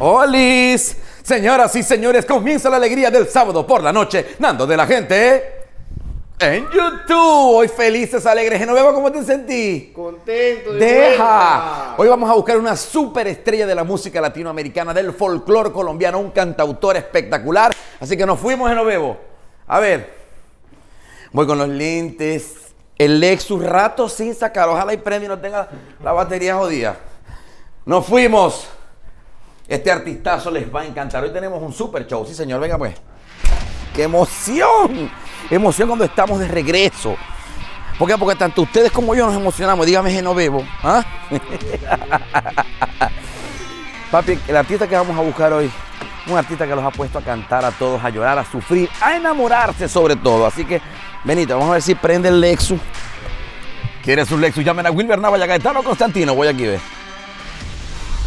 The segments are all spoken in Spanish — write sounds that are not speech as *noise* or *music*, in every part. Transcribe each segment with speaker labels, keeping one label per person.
Speaker 1: Hola, Señoras y señores, comienza la alegría del sábado por la noche, Nando de la gente. En YouTube, hoy felices, alegres. Genovevo, ¿cómo te sentí?
Speaker 2: Contento. Deja.
Speaker 1: Hoy vamos a buscar una superestrella de la música latinoamericana, del folclore colombiano, un cantautor espectacular. Así que nos fuimos, Genovevo. A ver, voy con los lentes. El Lexus, rato sin sacar. Ojalá y premio no tenga la batería jodida. Nos fuimos. Este artistazo les va a encantar. Hoy tenemos un super show. Sí, señor, venga pues. ¡Qué emoción! Emoción cuando estamos de regreso. ¿Por qué? Porque tanto ustedes como yo nos emocionamos. Dígame no ¿Ah? *laughs* Papi, el artista que vamos a buscar hoy, un artista que los ha puesto a cantar a todos, a llorar, a sufrir, a enamorarse sobre todo. Así que, Benito, vamos a ver si prende el Lexus. ¿Quieres un Lexus? Llamen a Wilber Nava que Constantino. Voy aquí, ve.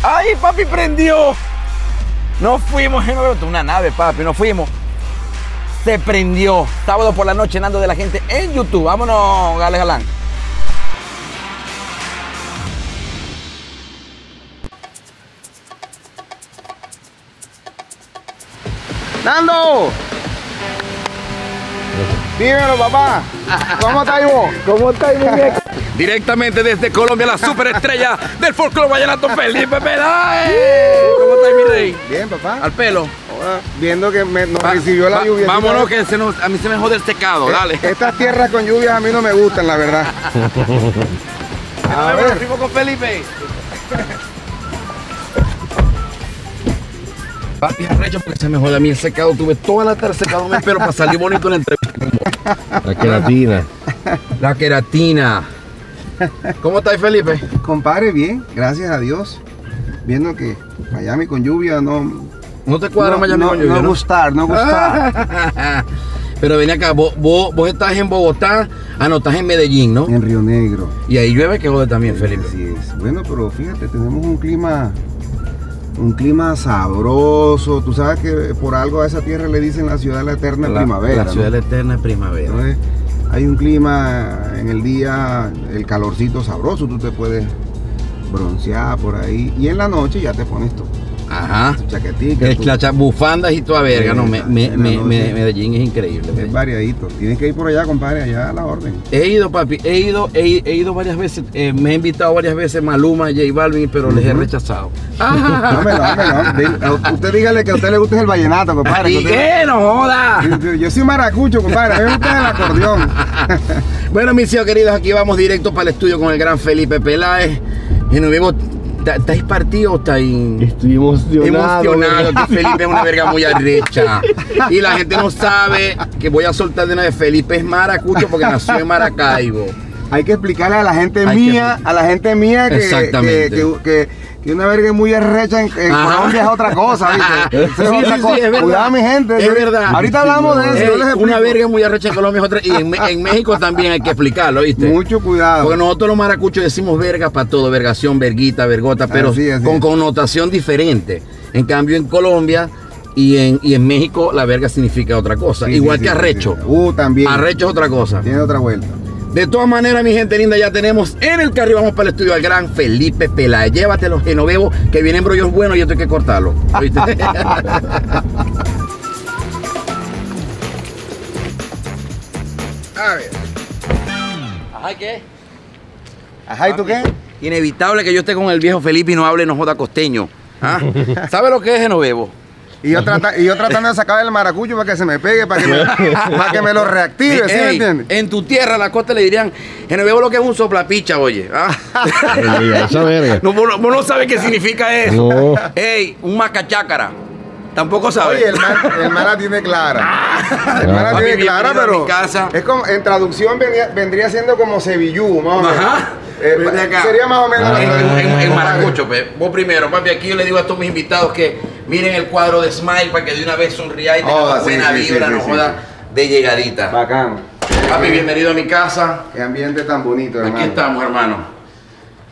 Speaker 1: ¡Ay, papi prendió! No fuimos en eh, una nave, papi, No fuimos. Se prendió. Sábado por la noche, Nando de la gente en YouTube. Vámonos, Gales Galán.
Speaker 2: Nando. Dímelo, papá. ¿Cómo estáis ¿Cómo estáis,
Speaker 1: Directamente desde Colombia, la superestrella del folclore vallenato Felipe Peláez.
Speaker 2: ¿Cómo estáis, mi rey? Bien, papá. ¿Al pelo? Viendo que me, nos recibió la lluvia. Vámonos,
Speaker 1: que a mí se me jode el secado, eh, dale. Estas
Speaker 2: tierras con lluvias a mí no me gustan, la verdad. *laughs*
Speaker 1: a ver, primo con Felipe. Papi, arrecho porque se me jode a mí el secado. Tuve toda la tarde secado
Speaker 2: me espero para salir bonito en la entrevista.
Speaker 1: La queratina. La queratina.
Speaker 2: ¿Cómo estás Felipe? Compare bien. Gracias a Dios. Viendo que Miami con lluvia no... No te cuadra no, Miami con lluvia, ¿no? No gustar, no gustar.
Speaker 1: *laughs* Pero ven acá, vos, vos, estás en Bogotá, ah, no, estás en Medellín, ¿no? En Río
Speaker 2: Negro. Y ahí llueve que jode también, Felipe. Así es. Bueno, pero fíjate, tenemos un clima un clima sabroso. Tú sabes que por algo a esa tierra le dicen la ciudad de la eterna primavera. La ciudad la eterna primavera. hay un clima en el día, el calorcito sabroso, tú te puedes broncear por ahí. Y en la noche ya te pones todo Ajá. Tu chaquetita bufandas y toda verga. no, me, me, me, Medellín es increíble. Es variadito. Tienes que ir por allá, compadre, allá a la orden.
Speaker 1: He ido, papi. He ido, he, ido varias veces. Eh, me he invitado varias veces Maluma, J Balvin, pero les he rechazado. Ajá
Speaker 2: *laughs* No, Usted dígale que a usted le gusta el vallenato, compadre. ¿Y qué? ¡No joda! Yo, soy maracucho, compadre. A mí me gusta el acordeón. *laughs* bueno, mis hijos queridos, aquí vamos
Speaker 1: directo para el estudio con el gran Felipe Peláez. Y nos vemos estáis partido o estáis? Estoy emocionado. Emocionado, que *laughs* Felipe es una verga muy arrecha. Y la gente no sabe que voy a soltar de una de Felipe es maracucho porque nació en Maracaibo
Speaker 2: hay que explicarle a la gente mía, a la gente mía que, Exactamente. que, una verga muy arrecha en, Colombia es otra cosa, Cuidado, mi gente. Es verdad. Ahorita hablamos de eso. una verga
Speaker 1: muy arrecha en Colombia es otra. Y en, México también hay que explicarlo, ¿viste? Mucho cuidado. Porque nosotros los maracuchos decimos verga para todo, vergación, verguita, vergota, pero con connotación diferente. En cambio, en Colombia. Y en, y en México la verga significa otra cosa. Igual que arrecho. Uh, también. Arrecho es otra cosa. Tiene otra vuelta. De todas maneras, mi gente linda, ya tenemos en el carril, vamos para el estudio al gran Felipe Pela. Llévatelo, Genovevo, que vienen brollos buenos y yo tengo que cortarlo. ¿Oíste? *laughs* A ver. Ajá, qué? Ajá, tú qué? Inevitable que yo esté con el viejo Felipe y no hable, no joda costeño. ¿Ah? *laughs* ¿Sabe lo que es Genovevo? Y yo, y tratando
Speaker 2: de sacar el maracucho para que se me pegue,
Speaker 1: para que me, *laughs* para que me lo reactive, ¿sí me entiendes? En tu tierra, en la costa le dirían, Genevieve lo que es un soplapicha, oye. Ah. no, vos, no sabes qué significa eso. Ey, un macachácara. Tampoco sabe. Oye, el mar, tiene clara. Ah.
Speaker 2: el mar tiene clara, pero. Casa. Es como, en traducción vendría, siendo como Sevillú, más o menos. Ajá. Eh, sería más o menos. Ah. en, en,
Speaker 1: maracucho, Vos primero, papi, aquí yo le digo a todos mis invitados que Miren el cuadro de Smile para que de una vez sonría y tenga oh, buena vibra, de llegadita.
Speaker 2: Bacán. Papi, bienvenido a mi casa. Qué ambiente tan bonito,
Speaker 1: hermano. Aquí estamos, hermano.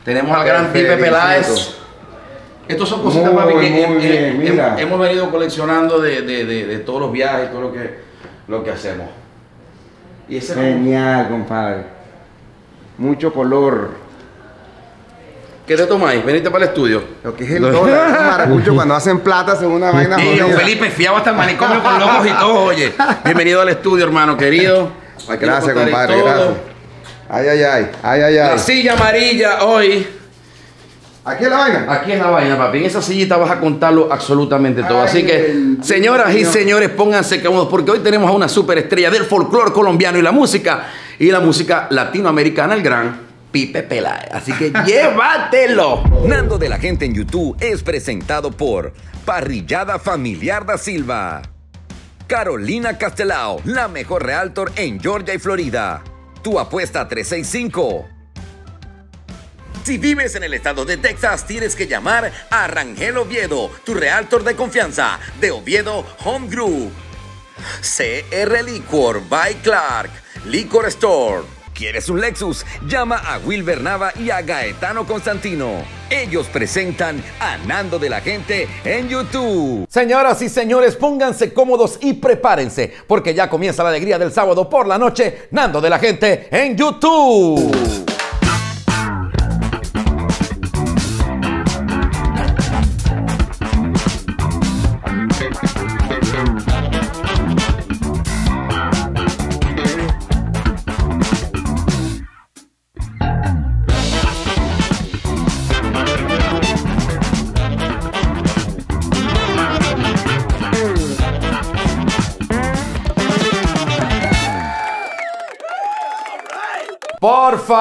Speaker 1: Tenemos al gran Pipe Peláez. Estos son cositas, papi, que hemos venido coleccionando de, todos los viajes, todo lo que, lo que hacemos.
Speaker 2: Y Genial, compadre.
Speaker 1: Mucho color. ¿Qué te tomáis? ¿Veniste para el estudio. Lo que es el dólar, *laughs* maracucho, cuando
Speaker 2: hacen plata según una vaina. Felipe,
Speaker 1: fiaba hasta el manicomio con locos y todo, oye. Bienvenido al estudio, hermano querido. gracias, compadre, gracias.
Speaker 2: Ay, ay, ay, ay, ay, ay. La silla
Speaker 1: amarilla hoy. ¿Aquí es la vaina? Aquí es la vaina, papi. En esa sillita vas a contarlo absolutamente todo. Así que, señoras y señores, pónganse cómodos porque hoy tenemos a una superestrella del folclore colombiano y la música, y la música latinoamericana, el gran Pipe Así que *laughs* llévatelo. Nando de la Gente en YouTube es presentado por Parrillada Familiar da Silva. Carolina Castelao, la mejor realtor en Georgia y Florida. Tu apuesta 365. Si vives en el estado de Texas, tienes que llamar a Rangel Oviedo, tu realtor de confianza de Oviedo Home Group. CR Liquor by Clark, Liquor Store. ¿Quieres un Lexus? Llama a Will Bernaba y a Gaetano Constantino. Ellos presentan a Nando de la Gente en YouTube. Señoras y señores, pónganse cómodos y prepárense, porque ya comienza la alegría del sábado por la noche, Nando de la Gente en YouTube.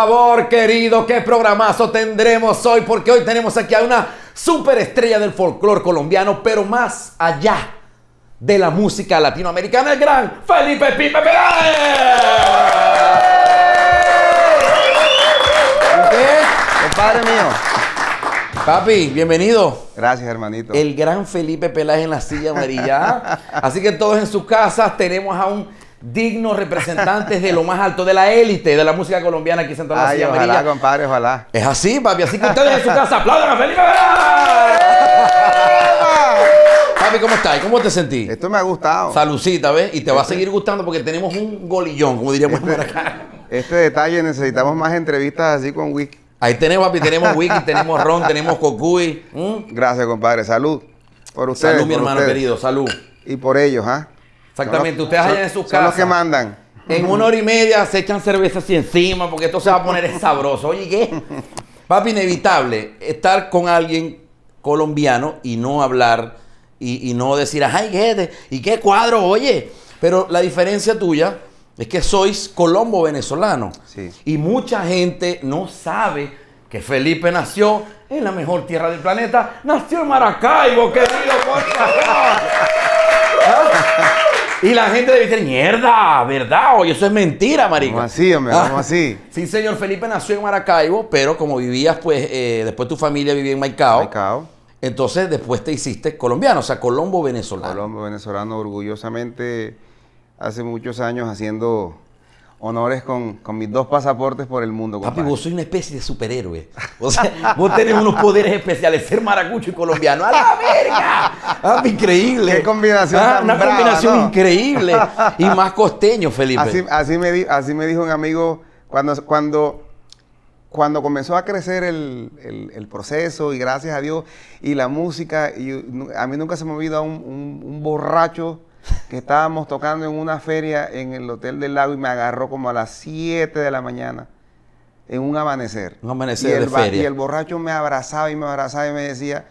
Speaker 1: favor, querido, qué programazo tendremos hoy, porque hoy tenemos aquí a una superestrella del folclore colombiano, pero más allá de la música latinoamericana, el gran Felipe Pipe Peláez. ¿Qué? Compadre mío. Papi, bienvenido. Gracias, hermanito. El gran Felipe Peláez en la silla amarilla. Así que todos en sus casas tenemos a un dignos representantes de lo más alto, de la élite de la música colombiana aquí en Santa María. Ay, ojalá,
Speaker 2: compadre, ojalá. Es así,
Speaker 1: papi. Así que ustedes en su casa aplaudan a Felipe Papi, ¿cómo estás? ¿Cómo te sentís? Esto me ha gustado. Salucita, ¿ves? Y te va a este- seguir
Speaker 2: gustando porque tenemos un golillón, como diríamos este- por acá. Este detalle necesitamos más entrevistas así con Wiki. Ahí tenemos, papi, tenemos Wiki, tenemos Ron, tenemos Cocuy. Gracias, compadre. Salud. Por ustedes. Salud, mi hermano querido. Salud. Y por ellos, ¿ah? Exactamente, ustedes allá en sus casas. que mandan. En una
Speaker 1: hora y media se echan cerveza así encima porque esto se va a poner *laughs* sabroso. Oye, ¿qué? Papi, inevitable estar con alguien colombiano y no hablar y, no decir, ay, ¿qué? ¿Y qué cuadro? Oye, pero la diferencia tuya es que sois colombo venezolano. Y mucha gente no sabe que Felipe nació en la mejor tierra del planeta. Nació en Maracaibo, querido, por y la gente debe decir, mierda, ¿verdad? Oye, eso es mentira, marica. así, hombre, ah. vamos así. Sí, señor, Felipe nació en Maracaibo, pero como vivías, pues, eh, después tu familia vivía en Maicao. Maicao. Entonces,
Speaker 2: después te hiciste colombiano, o sea, Colombo venezolano. Colombo venezolano, orgullosamente, hace muchos años haciendo honores con, mis dos pasaportes por el mundo. Papi, vos sois una especie de superhéroe. O *laughs* vos tenés unos poderes especiales, ser maracucho y colombiano. ¡A la verga! increíble. Qué combinación. Ah, una combinación increíble. Y más costeño, Felipe. Así, me, así me dijo un amigo cuando, cuando, cuando comenzó a crecer el, proceso y gracias a Dios y la música. Y a mí nunca se me ha un, un, un borracho que estábamos tocando en una feria en el Hotel del Lago y me agarró como a las 7 de la mañana en un amanecer. Un amanecer y el, borracho me abrazaba y me abrazaba y me decía,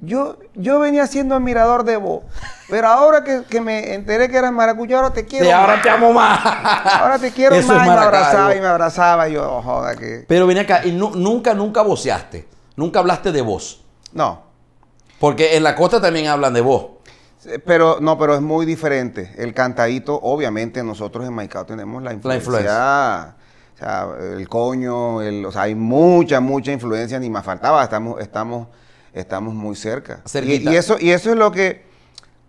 Speaker 2: yo, yo venía siendo admirador de vos, pero ahora que, me enteré que eras maracuyo ahora te quiero. Y ahora te amo más. Ahora te quiero más. y me abrazaba y me abrazaba. Y yo, oh, joda,
Speaker 1: Pero venía acá y no, nunca, nunca voceaste. Nunca hablaste de vos.
Speaker 2: No. Porque en la costa también hablan de vos. Eh, pero no, pero es muy diferente. El cantadito, obviamente, nosotros en Maicao tenemos la influencia. O sea, el coño, hay mucha, mucha influencia, ni más faltaba, estamos, estamos, estamos muy cerca. Y, y, eso, y eso es lo que.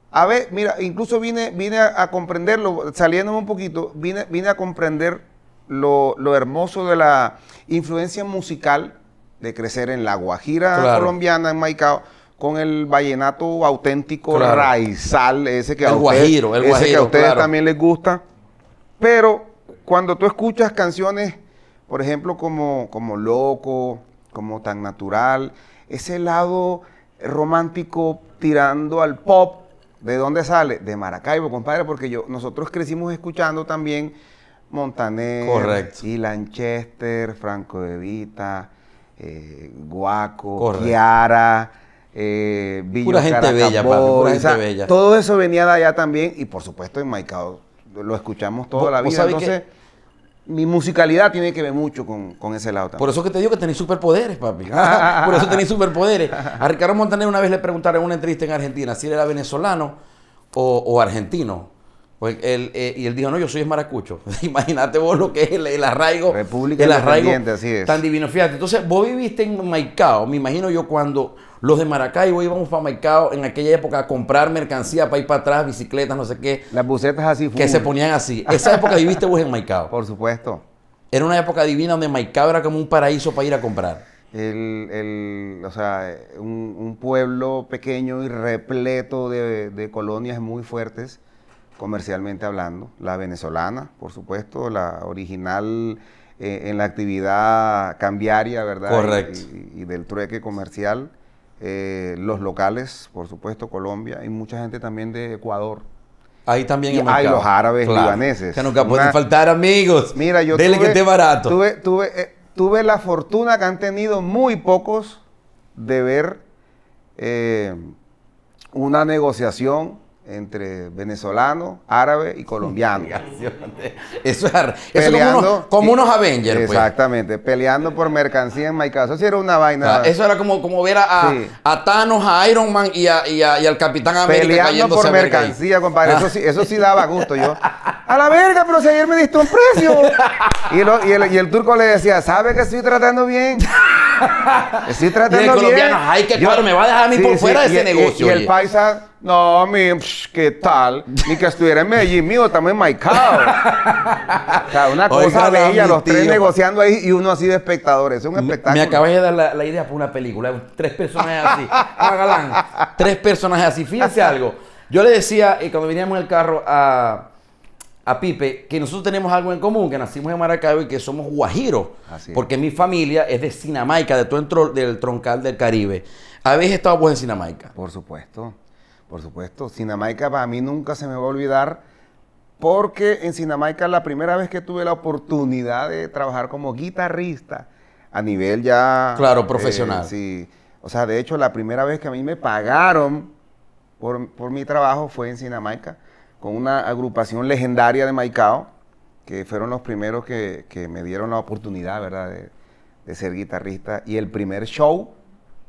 Speaker 2: A ver, mira, incluso vine, vine a, comprenderlo, saliéndome un poquito, vine, vine a comprender lo, lo, hermoso de la influencia musical de crecer en la Guajira colombiana, en Maicao con el vallenato auténtico, raizal, ese que a ustedes, guajiro, ese que a ustedes también les gusta. Pero cuando tú escuchas canciones, por ejemplo, como, como Loco, como Tan Natural, ese lado romántico tirando al pop, ¿de dónde sale? De Maracaibo, compadre, porque yo, nosotros crecimos escuchando también Montaner, Correcto. y Lanchester, Franco de Vita, eh, Guaco, Kiara eh, Pura gente bella, Pablo, pura gente bella. Todo eso venía de allá también y por supuesto en Maicao lo escuchamos toda la vida. Entonces, mi musicalidad tiene que ver mucho con, ese lado Por eso que
Speaker 1: te digo que tenéis superpoderes, papi. *laughs* por eso tenéis superpoderes. A Ricardo Montaner una vez le preguntaron en una entrevista en Argentina si él era venezolano o, argentino. Pues eh, y él dijo, no, yo soy maracucho. *laughs* Imagínate vos lo que es el, arraigo. el arraigo tan divino. Fíjate, entonces vos viviste en Maicao, me imagino yo cuando los de Maracaibo íbamos para Maicao en aquella época a comprar mercancía para ir para atrás, bicicletas, no sé qué. Las bucetas así Que se ponían así. Esa época viviste vos en Maicao. Por supuesto. Era una época divina donde Maicao era como un paraíso para ir a comprar.
Speaker 2: El, o sea, un, pueblo pequeño y repleto de, colonias muy fuertes, comercialmente hablando. La venezolana, por supuesto, la original eh, en la actividad cambiaria, ¿verdad? Correcto. y del trueque comercial. Eh, los locales, por supuesto, Colombia, y mucha gente también de Ecuador. Ahí también y los árabes libaneses. Que nunca pueden faltar
Speaker 1: amigos. Mira, yo Dele que esté barato. Eh,
Speaker 2: tuve, la fortuna que han tenido muy pocos de ver eh, una negociación entre venezolanos, árabe y colombiano. *laughs* eso es, peleando, como, unos, Avengers. Pues. Exactamente, peleando por mercancía en Maicao. Eso era una vaina. eso era como, como ver a, a Thanos, a Iron Man y, a, y, al Capitán América. Peleando por mercancía, compadre. Eso sí, eso sí daba gusto yo. *laughs* A la verga, pero si ayer me diste un precio. Y, el, y el turco le decía, ¿sabe que estoy tratando bien? *laughs* Estoy tratando bien. ay, qué claro, me va a dejar a mí por fuera de ese negocio. y el paisa no, mi, ¿qué tal? Ni que estuviera en Medellín, mío, también en Maicao. o sea, una cosa de bella, los tres negociando ahí y uno así de espectadores. Es un espectáculo. Me,
Speaker 1: acabas de dar la, idea para una película. Tres personajes así. *laughs* Tres personajes así. Fíjense algo. Yo le decía, eh, cuando veníamos en el carro a, a, Pipe, que nosotros tenemos algo en común, que nacimos en Maracaibo y que somos guajiros. Porque mi familia es de Sinamaica, de todo el, del troncal del Caribe. ¿Habéis
Speaker 2: estado vos en Sinamaica? Por supuesto. Por supuesto, Sinamaica para mí nunca se me va a olvidar porque en Sinamaica la primera vez que tuve la oportunidad de trabajar como guitarrista a nivel ya... Claro, eh, profesional. sí. O sea, de hecho, la primera vez que a mí me pagaron por, mi trabajo fue en Sinamaica, con una agrupación legendaria de Maicao, que fueron los primeros que, me dieron la oportunidad, ¿verdad?, de, ser guitarrista. Y el primer show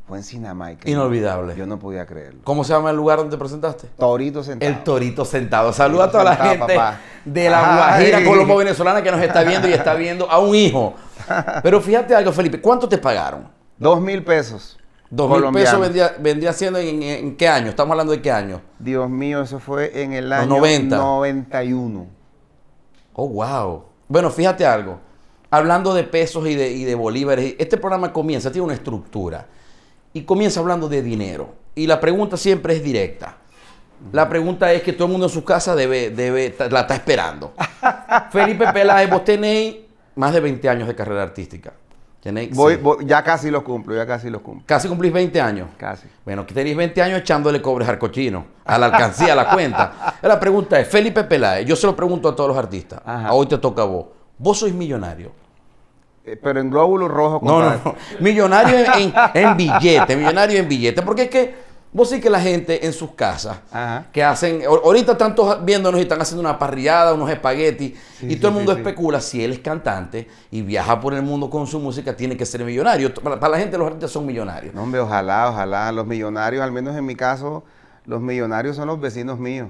Speaker 2: fue en Cinamaica. Inolvidable. Yo no podía creerlo. ¿Cómo se llama el lugar donde te presentaste? Torito Sentado. El Torito Sentado. Saluda
Speaker 1: a toda la gente de la Guajira colombo-venezolana que nos está viendo y está viendo a un hijo. *laughs* Pero fíjate algo, Felipe. ¿Cuánto te pagaron? Dos mil pesos. Dos mil pesos vendía siendo en, qué año? Estamos hablando de qué año. Dios
Speaker 2: mío, eso fue en el año 90.
Speaker 1: 91. Oh, wow. Bueno, fíjate algo. Hablando de pesos y de bolívares, este programa comienza, tiene una estructura y comienza hablando de dinero. Y la pregunta siempre es directa. La pregunta es que todo el mundo en su casa debe, debe, la está esperando. *laughs* Felipe Peláez, vos tenéis más de 20 años de carrera artística. ya
Speaker 2: casi los cumplo, ya casi los cumplo.
Speaker 1: ¿Casi cumplís 20 años? Casi. Bueno, que tenéis 20 años echándole cobres al cochino, a la alcancía, a la cuenta. La pregunta es, Felipe Peláez, yo se lo pregunto a todos los artistas, hoy te toca a vos. Vos sois millonario. Eh, pero en glóbulos rojo No, no, no, Millonario en, billetes, millonario en billetes. Porque es que vos sí que la gente en sus casas, que hacen, ahorita están todos viéndonos y están haciendo una parrillada, unos espaguetis, y todo el mundo especula, si él es cantante y viaja
Speaker 2: por el mundo con su música, tiene que ser millonario. Para, para la gente los artistas son millonarios. No, hombre, ojalá, ojalá. Los millonarios, al menos en mi caso, los millonarios son los vecinos míos.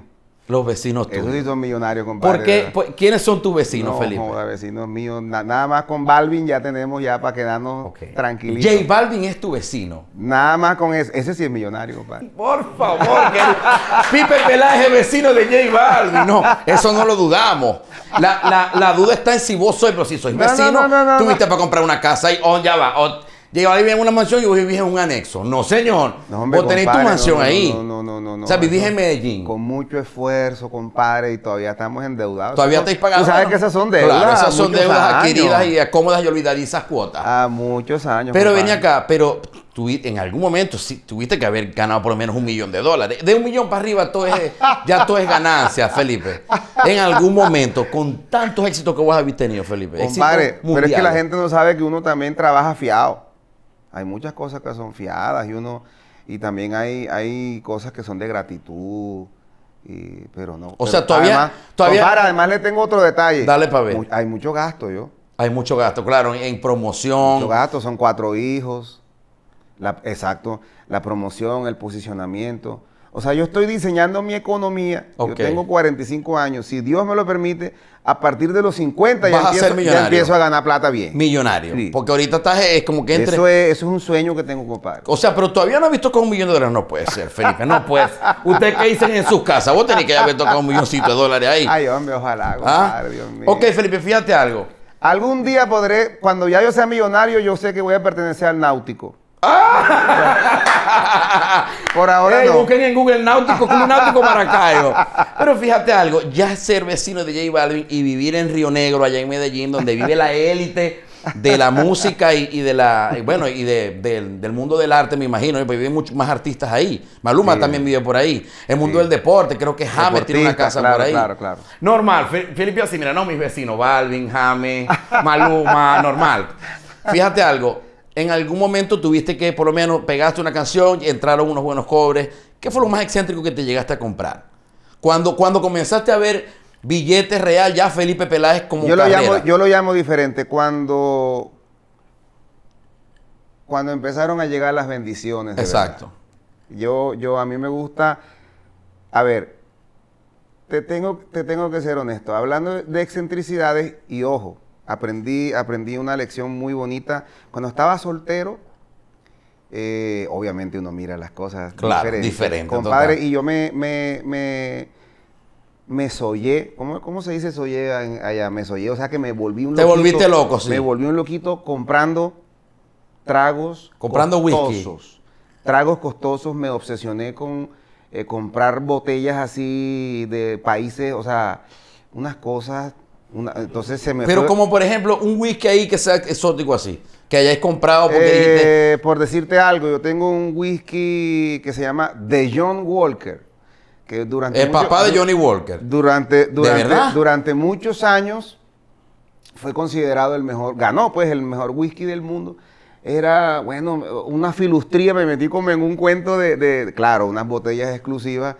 Speaker 2: Los vecinos tuyos. Esos sí son millonarios, compadre. ¿Por qué? ¿Quiénes son tus vecinos, Felipe? No, vecinos míos. nada más con Balvin ya tenemos ya para quedarnos okay. tranquilitos. J Balvin es tu vecino. Nada más con ese. Ese sí es millonario, compadre. Por favor, que Pipe Peláez es vecino de J Balvin.
Speaker 1: No, eso no lo dudamos. La, duda está en si vos sois, pero si sois no, vecino, tuviste para comprar una casa y oh, ya va. Oh,
Speaker 2: Llegaba ahí en una mansión y vos vivís en un anexo. No, señor. No, vos tenés tu mansión ahí. No, no, no, O sea, vivís en Medellín. Con mucho esfuerzo, compadre, y todavía estamos endeudados. Todavía estáis pagando. Tú sabes que esas son deudas. Claro, esas son deudas adquiridas y cómodas y olvidadizas cuotas. Ah, muchos años. Pero venía
Speaker 1: acá, pero tú, en algún momento sí, tuviste que haber ganado por lo menos un millón de dólares. De un millón para arriba todo ya todo es ganancia, Felipe. En algún momento, con tantos éxitos que vos habéis tenido, Felipe. Compadre, pero es que la gente
Speaker 2: no sabe que uno también trabaja fiado. Hay muchas cosas que son fiadas y uno y también hay, hay cosas que son de gratitud. Y, pero no. O sea, todavía. Además, todavía además le tengo otro detalle. Dale para ver. hay mucho gasto, yo. Hay mucho gasto, claro, en, promoción. Mucho gasto, son cuatro hijos. exacto, la promoción, el posicionamiento. O sea, yo estoy diseñando mi economía. Yo tengo 45 años. Si Dios me lo permite, a partir de los 50 ya empiezo, a ganar plata bien.
Speaker 1: Millonario. Porque ahorita estás eh, es como que entre... Eso
Speaker 2: es, un sueño que tengo, compadre.
Speaker 1: O sea, pero todavía no has visto con un millón de dólares. No puede ser, Felipe. No puede ser. ¿Ustedes qué dicen en sus casas? Vos tenés que haber tocado un milloncito de dólares ahí. Ay,
Speaker 2: hombre, ojalá, ¿Ah? Dios mío. Ok, Felipe, fíjate algo. Algún día podré, cuando ya yo sea millonario, yo sé que voy a pertenecer al náutico.
Speaker 1: ¡Ah! *laughs* Por ahora no. Busquen en Google Náutico como Náutico Maracaibo. *laughs* Pero fíjate algo, ya ser vecino de J Balvin y vivir en Río Negro, allá en Medellín, donde vive la élite de la música y, de la bueno y del mundo del arte me imagino pues viven muchos más artistas ahí Maluma también vive por ahí el mundo del deporte creo que James tiene una casa por ahí claro claro normal Felipe así mira no mis vecinos Balvin James Maluma normal fíjate algo en algún momento tuviste que, por lo menos, pegaste una canción y entraron unos buenos cobres. ¿Qué fue lo más excéntrico que te llegaste a comprar? Cuando, cuando comenzaste a ver billetes real, ya Felipe Peláez como yo lo llamo
Speaker 2: Yo lo llamo diferente. Cuando, cuando empezaron a llegar las bendiciones. Exacto. Yo, yo, a mí me gusta. A ver, te tengo, te tengo que ser honesto. Hablando de excentricidades, y ojo, Aprendí, aprendí una lección muy bonita. Cuando estaba soltero, eh, obviamente uno mira las cosas claro, diferentes. Diferente, y yo me, me, me, me soyé. ¿Cómo, se dice soyé allá? Me soyé. O sea que me volví un loquito. volviste loco, sí. Me volví un loquito comprando tragos comprando costosos. Tragos costosos. Me obsesioné con eh, comprar botellas así de países. O sea, unas cosas pero como
Speaker 1: por ejemplo un whisky ahí que sea
Speaker 2: exótico así, que hayáis comprado eh, Por decirte algo, yo tengo un whisky que se llama The John Walker. Que durante El papá de Johnny Walker. Durante, durante, durante muchos años fue considerado el mejor, ganó pues el mejor whisky del mundo era, bueno, una filustría, me metí como en un cuento de, de, claro, unas botellas exclusivas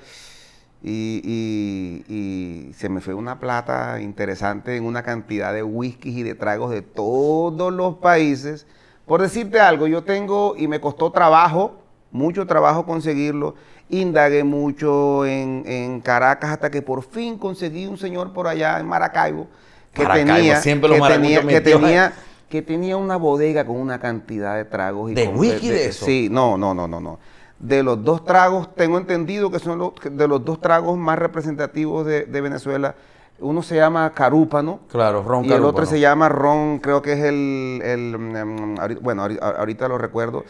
Speaker 2: y, se me fue una plata interesante en una cantidad de whisky y de tragos de todos los países. Por decirte algo, yo tengo y me costó trabajo, mucho trabajo conseguirlo. Indagué mucho en, Caracas hasta que por fin conseguí un señor por allá en Maracaibo que tenía, siempre que, tenía, que tenía, una bodega con una cantidad de tragos y de whisky de, Sí, no, no, no, no de los dos tragos, tengo entendido que son los, de los dos tragos más representativos de, Venezuela. Uno se llama carúpano. Claro, ron Y el otro se llama ron, creo que es el, el. Mm, bueno, ahorita lo recuerdo.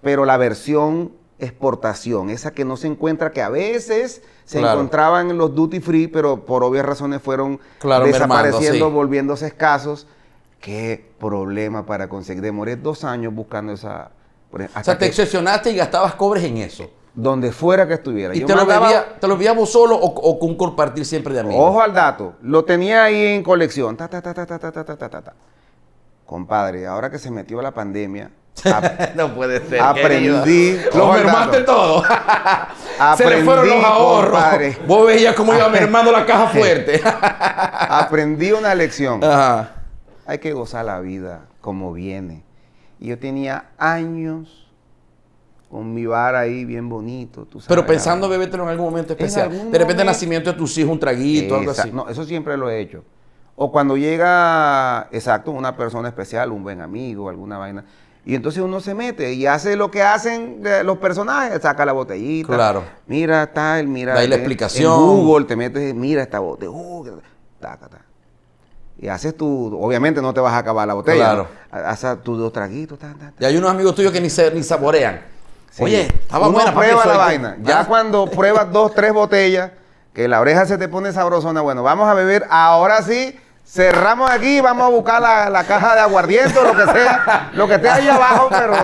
Speaker 2: Pero la versión exportación, esa que no se encuentra, que a veces se encontraban en los duty free, pero por obvias razones fueron desapareciendo, volviéndose escasos. Qué problema para conseguir. Demoré dos años buscando esa, e-, o sea, te excepcionaste y gastabas cobres en eso. Donde fuera que estuviera. ¿Y te, lo veíamos solo o, con compartir siempre de amigos? Ojo al dato. Lo tenía ahí en colección. Compadre, ahora que se metió la pandemia, *laughs* no puede ser. Aprendí. Lo mermaste todo. *laughs* Se le fueron los ahorros. Compadre. *laughs* Vos veías cómo iba mermando la caja fuerte. Aprendí una lección. Hay que gozar la vida como viene. Y yo tenía años con mi bar ahí bien bonito. Pero pensando
Speaker 1: bebértelo en algún momento especial. de repente el
Speaker 2: nacimiento de tus hijos, un traguito, algo así. No, eso siempre lo he hecho. O cuando llega, exacto, una persona especial, un buen amigo, alguna vaina. Y entonces uno se mete y hace lo que hacen eh, los personajes, saca la botellita. Claro. Mira tal, mira. Da la explicación. En Google te metes, mira esta botella. Uh, taca, taca y haces tu, obviamente no te vas a acabar la botella. Claro. Haces tus dos traguitos. Y hay unos amigos tuyos que ni, se, ni saborean. Oye, estaba Uno buena. prueba la vaina. Ya cuando *laughs* pruebas dos, tres botellas, que la oreja se te pone sabrosona, bueno, vamos a beber ahora sí. Cerramos aquí, vamos a buscar la, caja de aguardiente o lo que sea, lo que esté ahí abajo, pero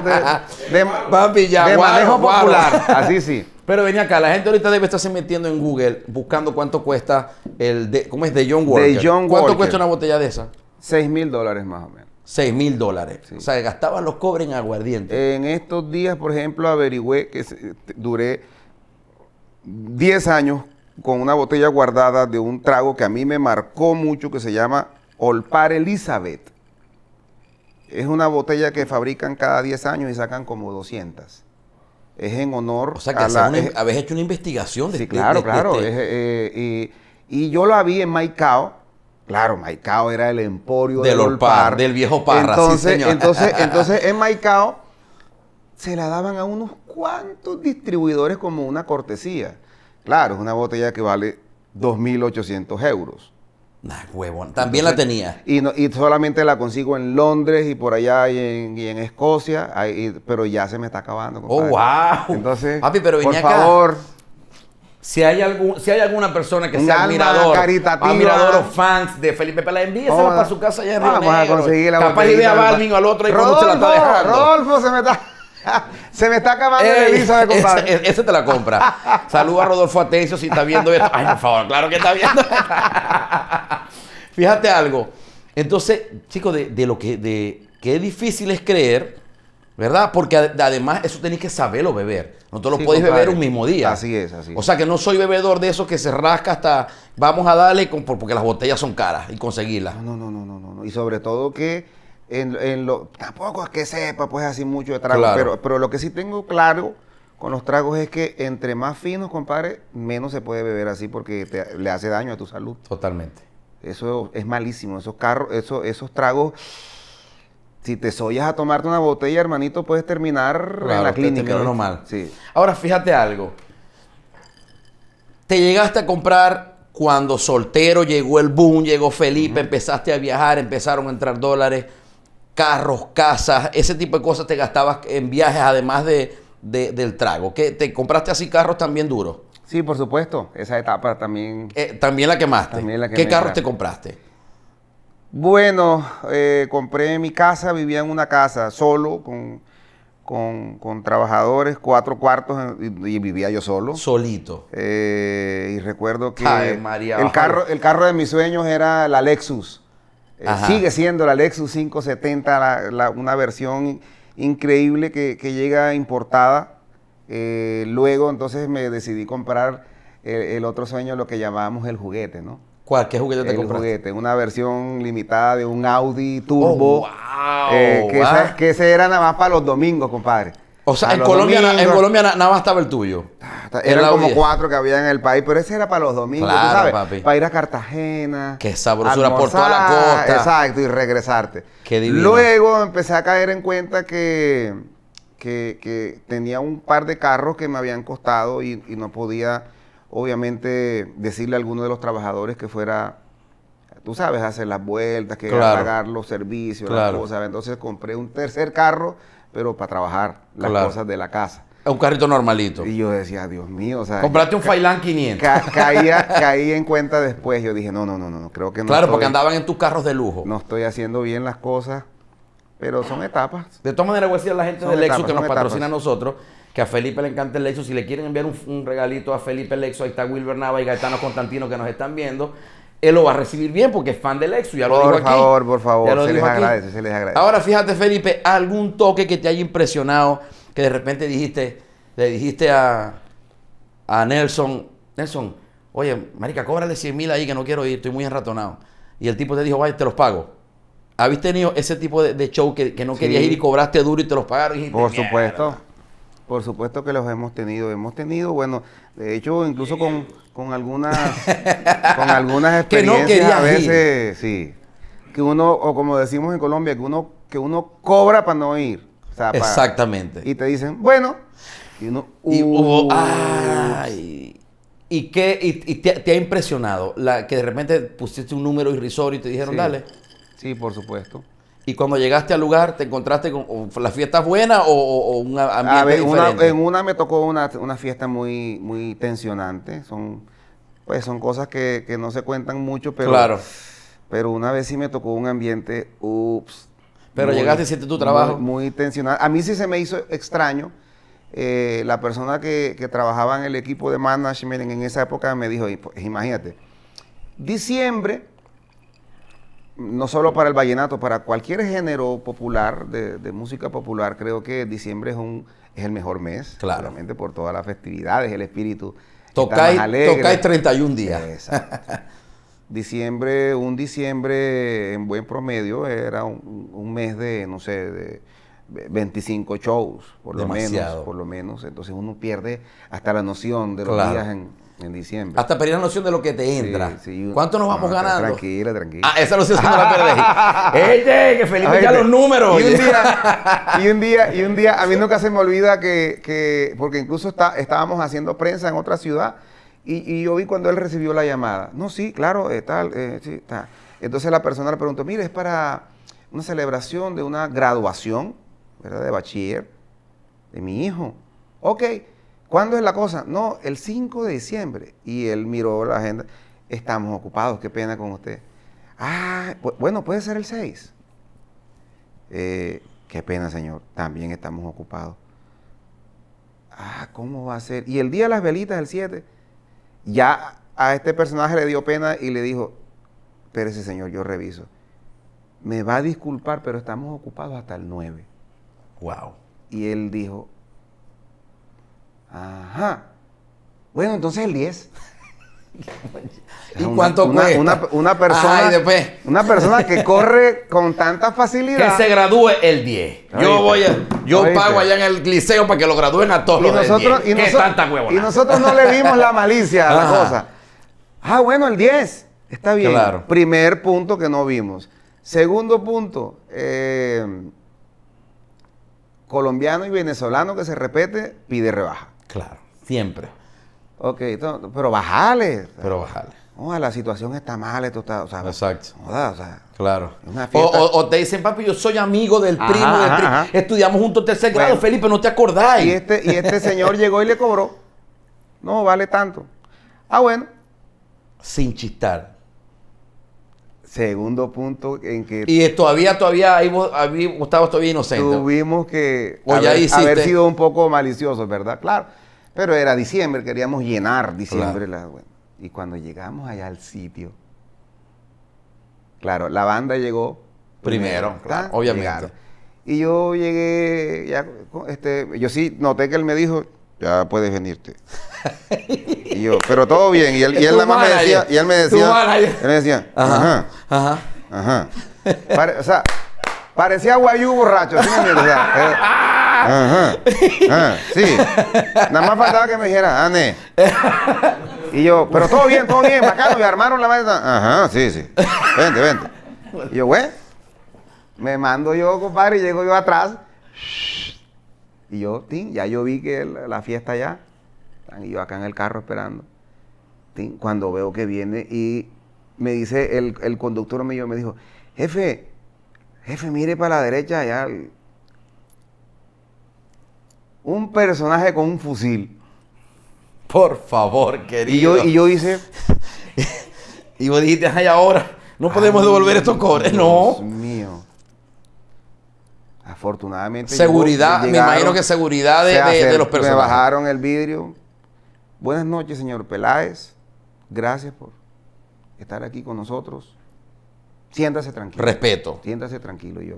Speaker 2: de, manejo popular. Así
Speaker 1: sí. Pero venía acá, la gente ahorita debe estarse metiendo en Google buscando cuánto cuesta el de, ¿cómo es? De John Walker. De John ¿Cuánto cuesta una botella de esa? 6 mil dólares más o menos. 6 mil dólares. O sea, gastaban los cobres en aguardiente.
Speaker 2: En estos días, por ejemplo, averigüé que duré 10 años con una botella guardada de un trago que a mí me marcó mucho, que se llama Olpar Elizabeth. Es una botella que fabrican cada 10 años y sacan como 200 es en honor o sea, que habéis hecho una investigación de Sí, este, claro, claro. Este. Eh, y, yo la vi en Maicao. Claro, Maicao era el emporio del, del viejo Parra. Entonces, señor. entonces, *laughs* entonces en Maicao se la daban a unos cuantos distribuidores como una cortesía. Claro, es una botella que vale 2.800 euros. También la tenía. Y, y solamente la consigo en Londres y por allá y en, y en Escocia, pero ya se me está acabando. ¡Oh, wow! Entonces, Papi, pero por favor. Si hay, algún, si hay alguna persona que sea admirador, admirador o
Speaker 1: fans de Felipe Pela, la para su casa
Speaker 2: allá en Vamos a conseguir la Capaz idea a Balvin o al otro y Rodolfo, se la está dejando. Rodolfo se me está... *laughs* Se me está acabando visa de compadre. Ese,
Speaker 1: te la compra. *laughs* Saluda a Rodolfo Atencio si está viendo esto. Ay, por favor, claro que está viendo. *laughs* Fíjate algo. Entonces, chicos, de, lo que, de, es difícil es creer, ¿verdad? Porque además eso tenéis que saberlo beber. No te lo podéis beber un mismo día. Así
Speaker 2: es, así es. O sea
Speaker 1: que no soy bebedor de eso que se rasca hasta vamos a darle
Speaker 2: con, porque las botellas son caras y conseguirlas. No, no, no, no, no. Y sobre todo que lo, tampoco es que sepa pues así mucho de tragos pero, pero lo que sí tengo claro con los tragos es que entre más finos, compadre, menos se puede beber así porque le hace daño a tu salud. Totalmente. Eso es malísimo, esos carros, esos, esos tragos si te soyas a tomarte una botella, hermanito, puedes terminar en la clínica. normal. Sí. Ahora, fíjate algo. Te llegaste a comprar cuando soltero
Speaker 1: llegó el boom, llegó Felipe, empezaste a viajar, empezaron a entrar dólares carros, casas, ese tipo de cosas te gastabas en viajes, además de, del trago. ¿Qué, ¿Te compraste así carros también duros? Sí, por supuesto. Esa etapa también. Eh, también la quemaste. También la ¿Qué carros te compraste?
Speaker 2: Bueno, eh, compré mi casa, vivía en una casa solo, con, trabajadores, cuatro cuartos, y, vivía yo solo. Solito. Eh, y recuerdo que María, el, carro, el carro de mis sueños era la Lexus. Eh, sigue siendo la Lexus 570 una versión increíble que, llega importada. Eh, luego entonces me decidí comprar el, otro sueño, lo que llamábamos el juguete, ¿no? ¿Cuál? ¿Qué juguete te el juguete, una versión limitada de un Audi Turbo. Oh, wow, eh, que, que ese era nada más para los domingos, compadre. O sea, en Colombia, en Colombia, nada más estaba el tuyo. Eran como cuatro que había en el país, pero ese era para los domingos, sabes? Para ir a Cartagena. que sabrosura por toda la costa. Exacto, y regresarte. Qué Luego empecé a caer en cuenta que, que, tenía un par de carros que me habían costado y, no podía, obviamente, decirle a alguno de los trabajadores que fuera, tú sabes, hacer las vueltas, que pagar los servicios, claro. las Entonces compré un tercer carro pero para trabajar las cosas de la casa. Un carrito normalito. Y yo decía, Dios mío, o sea... Compraste un Failan 500. caía, caí en cuenta después. Yo dije, no, no, no, no, creo que no Claro, porque andaban en tus carros de lujo. No estoy haciendo bien las cosas,
Speaker 1: pero son etapas. De todas maneras, voy a decir a la gente del Lexus que nos patrocina a nosotros, que a Felipe le encanta el Lexus. Si le quieren enviar un, regalito a Felipe Lexus, ahí está Wilber Nava y Gaetano Constantino que nos están viendo él lo va a recibir bien porque es fan del Lexu ya lo por dijo aquí. Por favor, por favor, se les agradece, se les agradece. Ahora fíjate, Felipe, algún toque que te haya impresionado, que de repente dijiste, le dijiste a, a Nelson, Nelson, oye, marica, cóbrale 100 mil ahí que no quiero ir, estoy muy enratonado. Y el tipo te dijo, vaya, te los pago. ¿Habéis tenido ese tipo de, show
Speaker 2: que, no querías ir y cobraste duro y te los pagaron? por supuesto. Por supuesto que los hemos tenido. Hemos tenido, bueno, de hecho, incluso con, algunas con algunas *laughs* experiencias que a veces, sí. Que uno, o como decimos en Colombia, que uno, que uno cobra para no ir. O sea, Exactamente. y te dicen, bueno. Y uno. Y, ay, ¿Y qué? te, ha impresionado? La, que de
Speaker 1: repente pusiste un número irrisorio y te dijeron, dale. Sí, por supuesto. Y cuando llegaste al lugar, ¿te encontraste con la fiesta buena o, o un ambiente
Speaker 2: en una me tocó una, fiesta muy, muy tensionante. Son, pues son cosas que, no se cuentan mucho, pero... Claro. Pero una vez sí me tocó un ambiente, ups. Pero llegaste y tu trabajo. Muy, tensionante. A mí sí se me hizo extraño. Eh, la persona que, trabajaba en el equipo de management en, esa época me dijo, pues, imagínate, diciembre no solo para el vallenato, para cualquier género popular, de, música popular, creo que diciembre es, un, es el mejor mes, claro. por todas las festividades, el espíritu. Tocáis, 31 días. *laughs* diciembre, un diciembre en buen promedio era un, mes de, no sé, de 25 shows, por lo menos, por lo menos. Entonces uno pierde hasta la noción de los días en, en diciembre. Hasta perder la noción de lo que te entra. ¿Cuánto nos vamos ganando? Tranquila, tranquila. Ah, esa noción me la perdí. *laughs* ¡Ey, que feliz ya los números! Y un, día, y un día, a mí *laughs* nunca se me olvida que, que porque incluso estábamos haciendo prensa en otra ciudad y, yo vi cuando él recibió la llamada. No, sí, claro, eh, tal, eh, sí, Entonces la persona le preguntó, mire, es para una celebración de una graduación, ¿verdad? De bachiller, de mi hijo. Ok. ¿Cuándo es la cosa? No, el 5 de diciembre. Y él miró la agenda. Estamos ocupados, qué pena con usted. Ah, bueno, puede ser el 6. Eh, qué pena, señor, también estamos ocupados. Ah, ¿cómo va a ser? Y el día de las velitas, el 7, ya a este personaje le dio pena y le dijo, espérese, señor, yo reviso. Me va a disculpar, pero estamos ocupados hasta el 9. Wow. Y él dijo, Ajá. Bueno, entonces el 10. *laughs* ¿Y cuánto una, cuesta? Una, persona, una persona que corre con tanta facilidad. Que se gradúe
Speaker 1: el 10. Yo voy yo pago allá en el liceo para que lo gradúen a todos los nosotros, Y, nosotros no le vimos la malicia a la cosa.
Speaker 2: Ah, bueno, el 10. Está bien. Primer punto que no vimos. Segundo punto, eh, colombiano y venezolano que se repete, pide rebaja. Claro, siempre. Ok, pero bajale. Pero bajale. la situación está mal, esto está, Exacto. claro. O,
Speaker 1: te dicen, papi, yo soy amigo del primo, estudiamos juntos tercer grado, Felipe, no te acordáis. Y este, y este señor *laughs* llegó y le cobró. No, vale tanto. Ah, bueno.
Speaker 2: Sin chistar. Segundo punto en que... Y
Speaker 1: todavía, todavía, Gustavo, todavía inocente.
Speaker 2: Tuvimos que haber, sido un poco maliciosos, ¿verdad? Claro. Pero era diciembre, queríamos llenar diciembre. Y cuando llegamos allá al sitio, claro, la banda llegó
Speaker 1: primero, obviamente.
Speaker 2: Y yo llegué, este, yo sí noté que él me dijo, ya puedes venirte y yo, pero todo bien. Y él, y él nada más me decía, y él me decía, él me decía, ajá, ajá, ajá. Pare, o sea, parecía guayú borracho, ¿sí o sea, eh, ajá, sí. Nada más faltaba que me dijera, Ane. Y yo, pero todo bien, todo bien, bacano, me armaron la vaina. Ajá, sí, sí. Vente, vente. Y yo, güey, me mando yo, compadre, y llego yo atrás. Y yo, tin, ya yo vi que la, la fiesta ya y yo acá en el carro esperando. Cuando veo que viene y me dice el, el conductor mío, me dijo, jefe, jefe, mire para la derecha allá. Un personaje con un fusil.
Speaker 1: *laughs* Por favor, querido. Y yo,
Speaker 2: y hice... *laughs* y vos dijiste, ay, ahora, no podemos devolver estos cobres, no. Dios mío. Afortunadamente. Seguridad, me imagino que seguridad de, de los personajes. Me bajaron el vidrio, Buenas noches, señor Peláez. Gracias por estar aquí con nosotros. Siéntase tranquilo. Respeto. Siéntase tranquilo yo.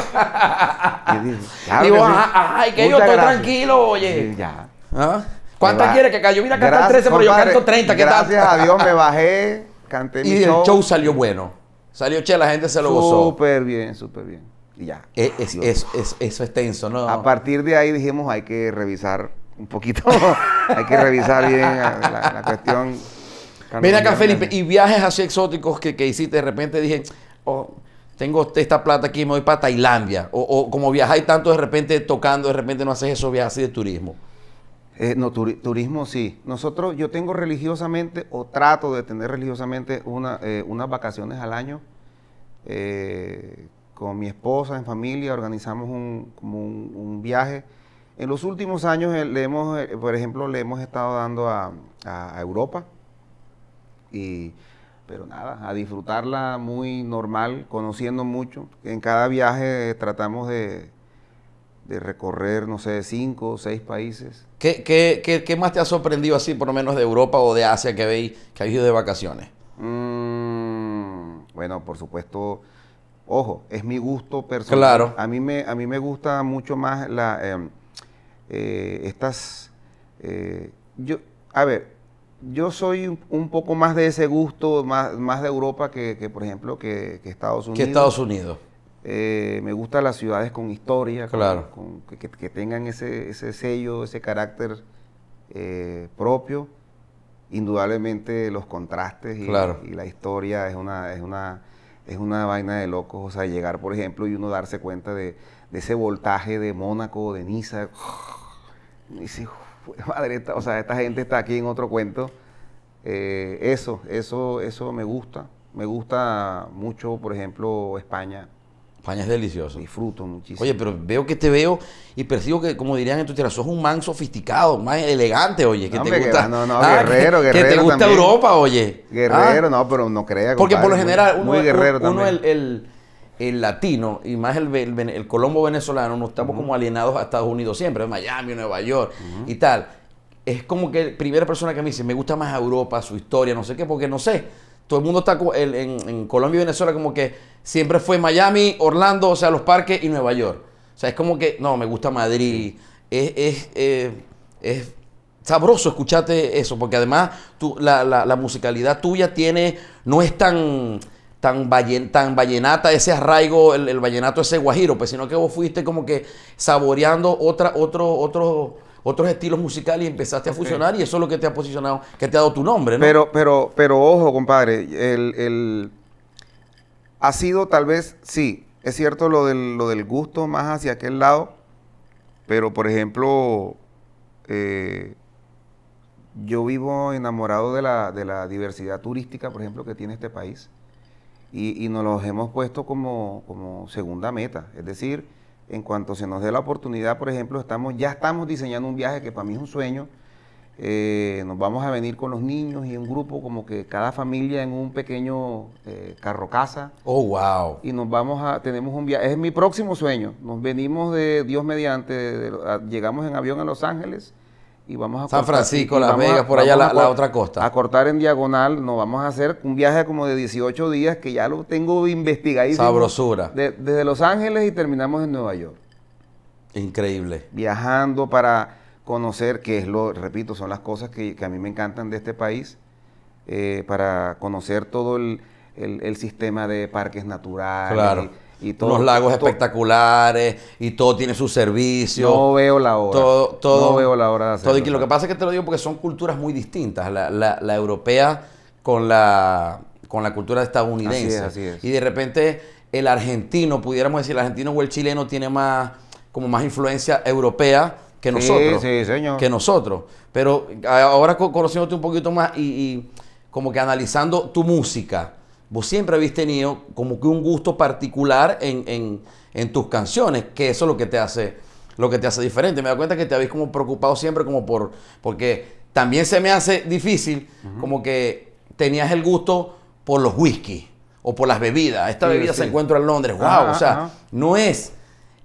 Speaker 2: *laughs* yo dijo, Digo, ah, ah, ay, que yo estoy tranquilo, oye. ya. ¿Ah? ¿Cuántas quieres que cayó? Yo vine a 13, pero yo canto 30. ¿qué gracias a Dios me bajé, canté y el show salió bueno. Salió che, la gente se lo gozó. super bien, super bien. Y ya. eso es tenso, ¿no? A partir de ahí dijimos, hay que revisar un poquito, *laughs* hay que revisar bien la, cuestión. Ven acá, Felipe,
Speaker 1: y viajes así exóticos que, que hiciste, de repente dije, oh, tengo esta plata aquí, me voy para
Speaker 2: Tailandia. O, como viajáis tanto de repente tocando, de repente no haces esos viajes así de turismo. Eh, no, turismo sí. Nosotros, yo tengo religiosamente, o trato de tener religiosamente, eh, unas vacaciones al año. Eh, con mi esposa, en familia, organizamos un, como un viaje en los últimos años, eh, le hemos, eh, por ejemplo, le hemos estado dando a, Europa, pero nada, a disfrutarla muy normal, conociendo mucho. En cada viaje eh, tratamos de, recorrer, no sé, cinco o seis países.
Speaker 1: ¿Qué, más te ha sorprendido así, por lo menos de Europa o de Asia que veis que has ido de vacaciones?
Speaker 2: Mm, bueno, por supuesto, ojo, es mi gusto personal. Claro. A mí me, a mí me gusta mucho más la, em, eh, estas... Eh, yo, a ver, yo soy un poco más de ese gusto, más, más de Europa que, por ejemplo, que, Estados Unidos. Que eh, Estados Unidos. me gustan las ciudades con historia, claro. con, que, tengan ese, ese, sello, ese carácter propio. Indudablemente los contrastes y, y, la historia es una, es, una, es una vaina de locos. O sea, llegar, por ejemplo, y uno darse cuenta de, ese voltaje de Mónaco, de Niza. dice, madre, o sea, esta gente está aquí en otro cuento. Eh, eso, eso, eso me gusta. Me gusta mucho, por ejemplo, España. España es
Speaker 1: delicioso. Disfruto muchísimo. Oye, pero veo que te veo y percibo que, como dirían en tu sos un man sofisticado, más elegante, oye. Que te gusta. no, no, guerrero, ah, guerrero. Que te gusta Europa, oye. Guerrero, ah.
Speaker 2: no, pero no crea. Porque por lo general, uno, es
Speaker 1: el el latino y más el, el, colombo venezolano, no estamos como alienados a Estados Unidos siempre, Miami, Nueva York y tal. Es como que la primera persona que me dice, me gusta más Europa, su historia, no sé qué, porque no sé. Todo el mundo está en, Colombia y Venezuela como que siempre fue Miami, Orlando, o sea, los parques y Nueva York. O sea, es como que, no, me gusta Madrid. Es, es, eh, es sabroso escucharte eso, porque además la, la musicalidad tuya tiene, no es tan tan, vallenata, ese arraigo, el, vallenato, ese guajiro, pues, sino que vos fuiste como que saboreando otra, otro, otro, otros estilos musicales y empezaste a fusionar y eso es lo que te ha posicionado, que te ha dado tu nombre, ¿no? Pero,
Speaker 2: pero, pero ojo, compadre, el, ha sido tal vez, sí, es cierto lo del, lo del gusto más hacia aquel lado, pero por ejemplo, eh, yo vivo enamorado de la, de la diversidad turística, por ejemplo, que tiene este país y, nos los hemos puesto como, como segunda meta. Es decir, en cuanto se nos dé la oportunidad, por ejemplo, estamos, ya estamos diseñando un viaje que para mí es un sueño. Eh, nos vamos a venir con los niños y un grupo como que cada familia en un pequeño eh, carro casa. Oh, wow. Y nos vamos a, tenemos un viaje, es mi próximo sueño. Nos venimos de Dios mediante, llegamos en avión a Los Ángeles vamos a San Francisco, Las Vegas, por allá la, otra costa. A cortar en diagonal, nos vamos a hacer un viaje como de 18 días que ya lo tengo investigado. Sabrosura. desde Los Ángeles y terminamos en Nueva York. Increíble. Viajando para conocer, que es lo, repito, son las cosas que, a mí me encantan de este país, eh, para conocer todo el, sistema de parques naturales. Claro y Unos lagos espectaculares y todo tiene su servicio. No veo la hora. no veo la hora Todo. lo que
Speaker 1: pasa es que te lo digo porque son culturas muy distintas. La, europea con la, con la cultura estadounidense. Y de repente el argentino, pudiéramos decir, el argentino o el chileno tiene más, como más influencia europea que nosotros. Sí, sí, señor. Que nosotros. Pero ahora conociéndote un poquito más y, y como que analizando tu música vos siempre habéis tenido como que un gusto particular en, tus canciones, que eso es lo que te hace, lo que te hace diferente. Me da cuenta que te habéis como preocupado siempre como por, porque también se me hace difícil como que tenías el gusto por los whisky o por las bebidas. Esta bebida se encuentra en Londres, wow, o sea, no es,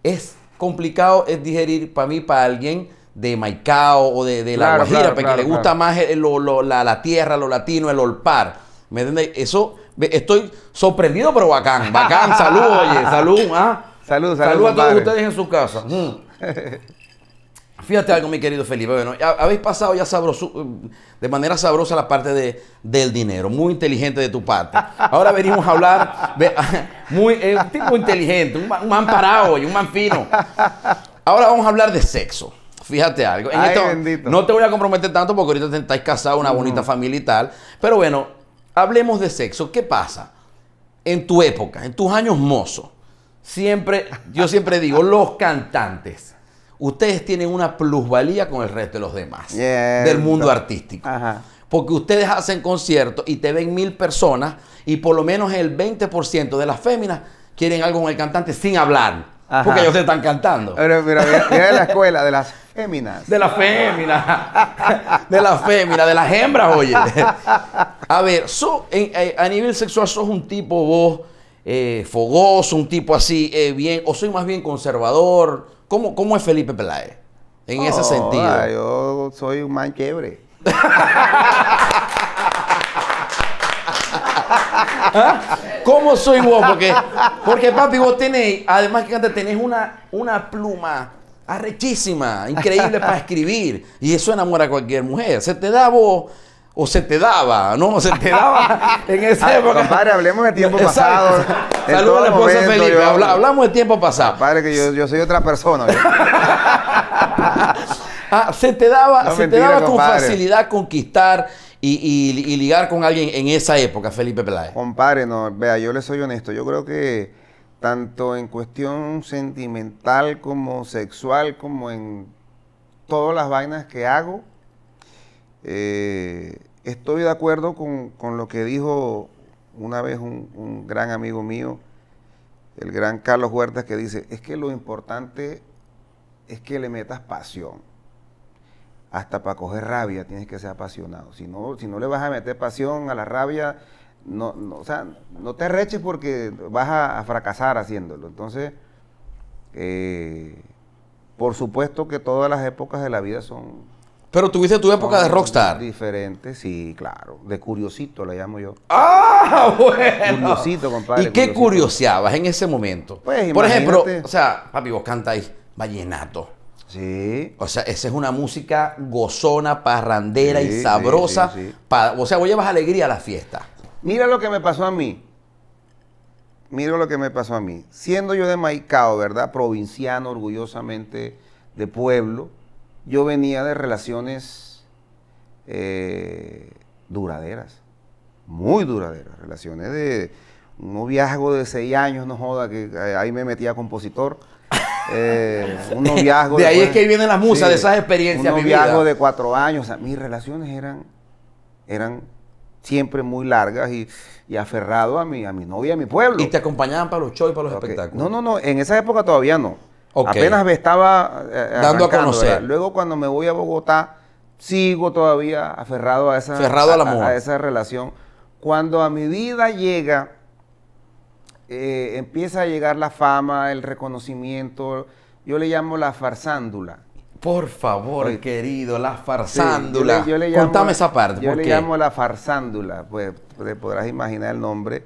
Speaker 1: es complicado es digerir para mí, para alguien de Maicao o de, la Guajira, porque le gusta más la, la, tierra, lo latino, el olpar. ¿Me entiendes? Eso Estoy sorprendido, pero bacán. Bacán, *laughs* salud, oye, salud. ¿ah? Salud, salud. a todos ustedes en su casa. *laughs* Mm. Fíjate algo, mi querido Felipe. Bueno, habéis pasado ya sabroso, de manera sabrosa la parte de, del dinero. Muy inteligente de tu parte. Ahora venimos a hablar. De, *laughs* muy, eh, tipo inteligente, un, man parado y un man fino. Ahora vamos a hablar de sexo. Fíjate algo. no te voy a comprometer tanto porque ahorita estáis casados una bonita familia y tal. Pero bueno, hablemos de sexo. ¿Qué pasa? En tu época, en tus años mozos, siempre, yo siempre digo, los cantantes, ustedes tienen una plusvalía con el resto de los demás
Speaker 2: del mundo
Speaker 1: artístico. Porque ustedes hacen conciertos y te ven mil personas y por lo menos el 20% de las féminas quieren algo con el cantante sin hablar. Porque ellos te están cantando. Pero, mira, mira de la escuela, de las féminas. De las féminas. De las féminas, de las hembras, oye. A ver, eh, a nivel sexual sos un tipo vos eh, fogoso, un tipo así, eh, bien, o soy más bien conservador. ¿Cómo, cómo es Felipe Peláez? En ese oh, sentido. Ah, yo
Speaker 2: soy un man quiebre. ¿Ah? ¿Cómo soy vos? Porque, porque papi, vos tenés, además
Speaker 1: que antes tenés una, una pluma arrechísima, increíble para escribir. Y eso enamora a cualquier mujer. Se te daba O se te daba, ¿no? Se te daba *laughs* en esa ah, época. Compadre,
Speaker 2: hablemos de tiempo pasado. Saludos a la esposa Felipe. hablamos
Speaker 1: de tiempo pasado. Padre, que yo, yo soy otra persona. *laughs* Ah, se te daba, se te daba con facilidad
Speaker 2: conquistar y, ligar con alguien en esa época, Felipe Peláez? Compadre, no, vea, yo le soy honesto. Yo creo que tanto en cuestión sentimental como sexual, como en todas las vainas que hago, eh, estoy de acuerdo con, lo que dijo una vez un, un gran amigo mío, el gran Carlos Huertas, que dice, es que lo importante es que le metas pasión hasta para coger rabia tienes que ser apasionado. Si no, si no le vas a meter pasión a la rabia, no, o sea, no te reches porque vas a, fracasar haciéndolo. Entonces, eh, por supuesto que todas las épocas de la vida son...
Speaker 1: Pero tuviste tu época de rockstar.
Speaker 2: Diferente, sí, claro. De curiosito la llamo yo. *laughs* ¡Ah, bueno! Curiosito, compadre. ¿Y qué
Speaker 1: curioseabas en ese momento? Pues, Por ejemplo, o sea, papi, vos cantáis vallenato. Sí. O sea, esa es una música
Speaker 2: gozona, parrandera y sabrosa. o sea, vos llevas alegría a la fiesta. Mira lo que me pasó a mí. Mira lo que me pasó a mí. Siendo yo de Maicao, ¿verdad? Provinciano, orgullosamente de pueblo, yo venía de relaciones eh, duraderas. Muy duraderas. Relaciones de un noviazgo de seis años, no joda, que eh, ahí me metía compositor eh, un *laughs* noviazgo. de ahí es que viene la musa de esas experiencias. Un noviazgo de cuatro años. mis relaciones eran, eran siempre muy largas y, aferrado a mi, a mi novia, a mi pueblo. ¿Y te acompañaban para los shows y para los espectáculos? No, no, no. En esa época todavía no. Apenas me estaba eh, dando a conocer. Luego cuando me voy a Bogotá, sigo todavía aferrado a esa, a esa relación. Cuando a mi vida llega eh, empieza a llegar la fama, el reconocimiento. Yo le llamo la farsándula. Por favor, querido, la farsándula. yo le, Contame esa parte. Yo le llamo la farsándula, pues te podrás imaginar el nombre.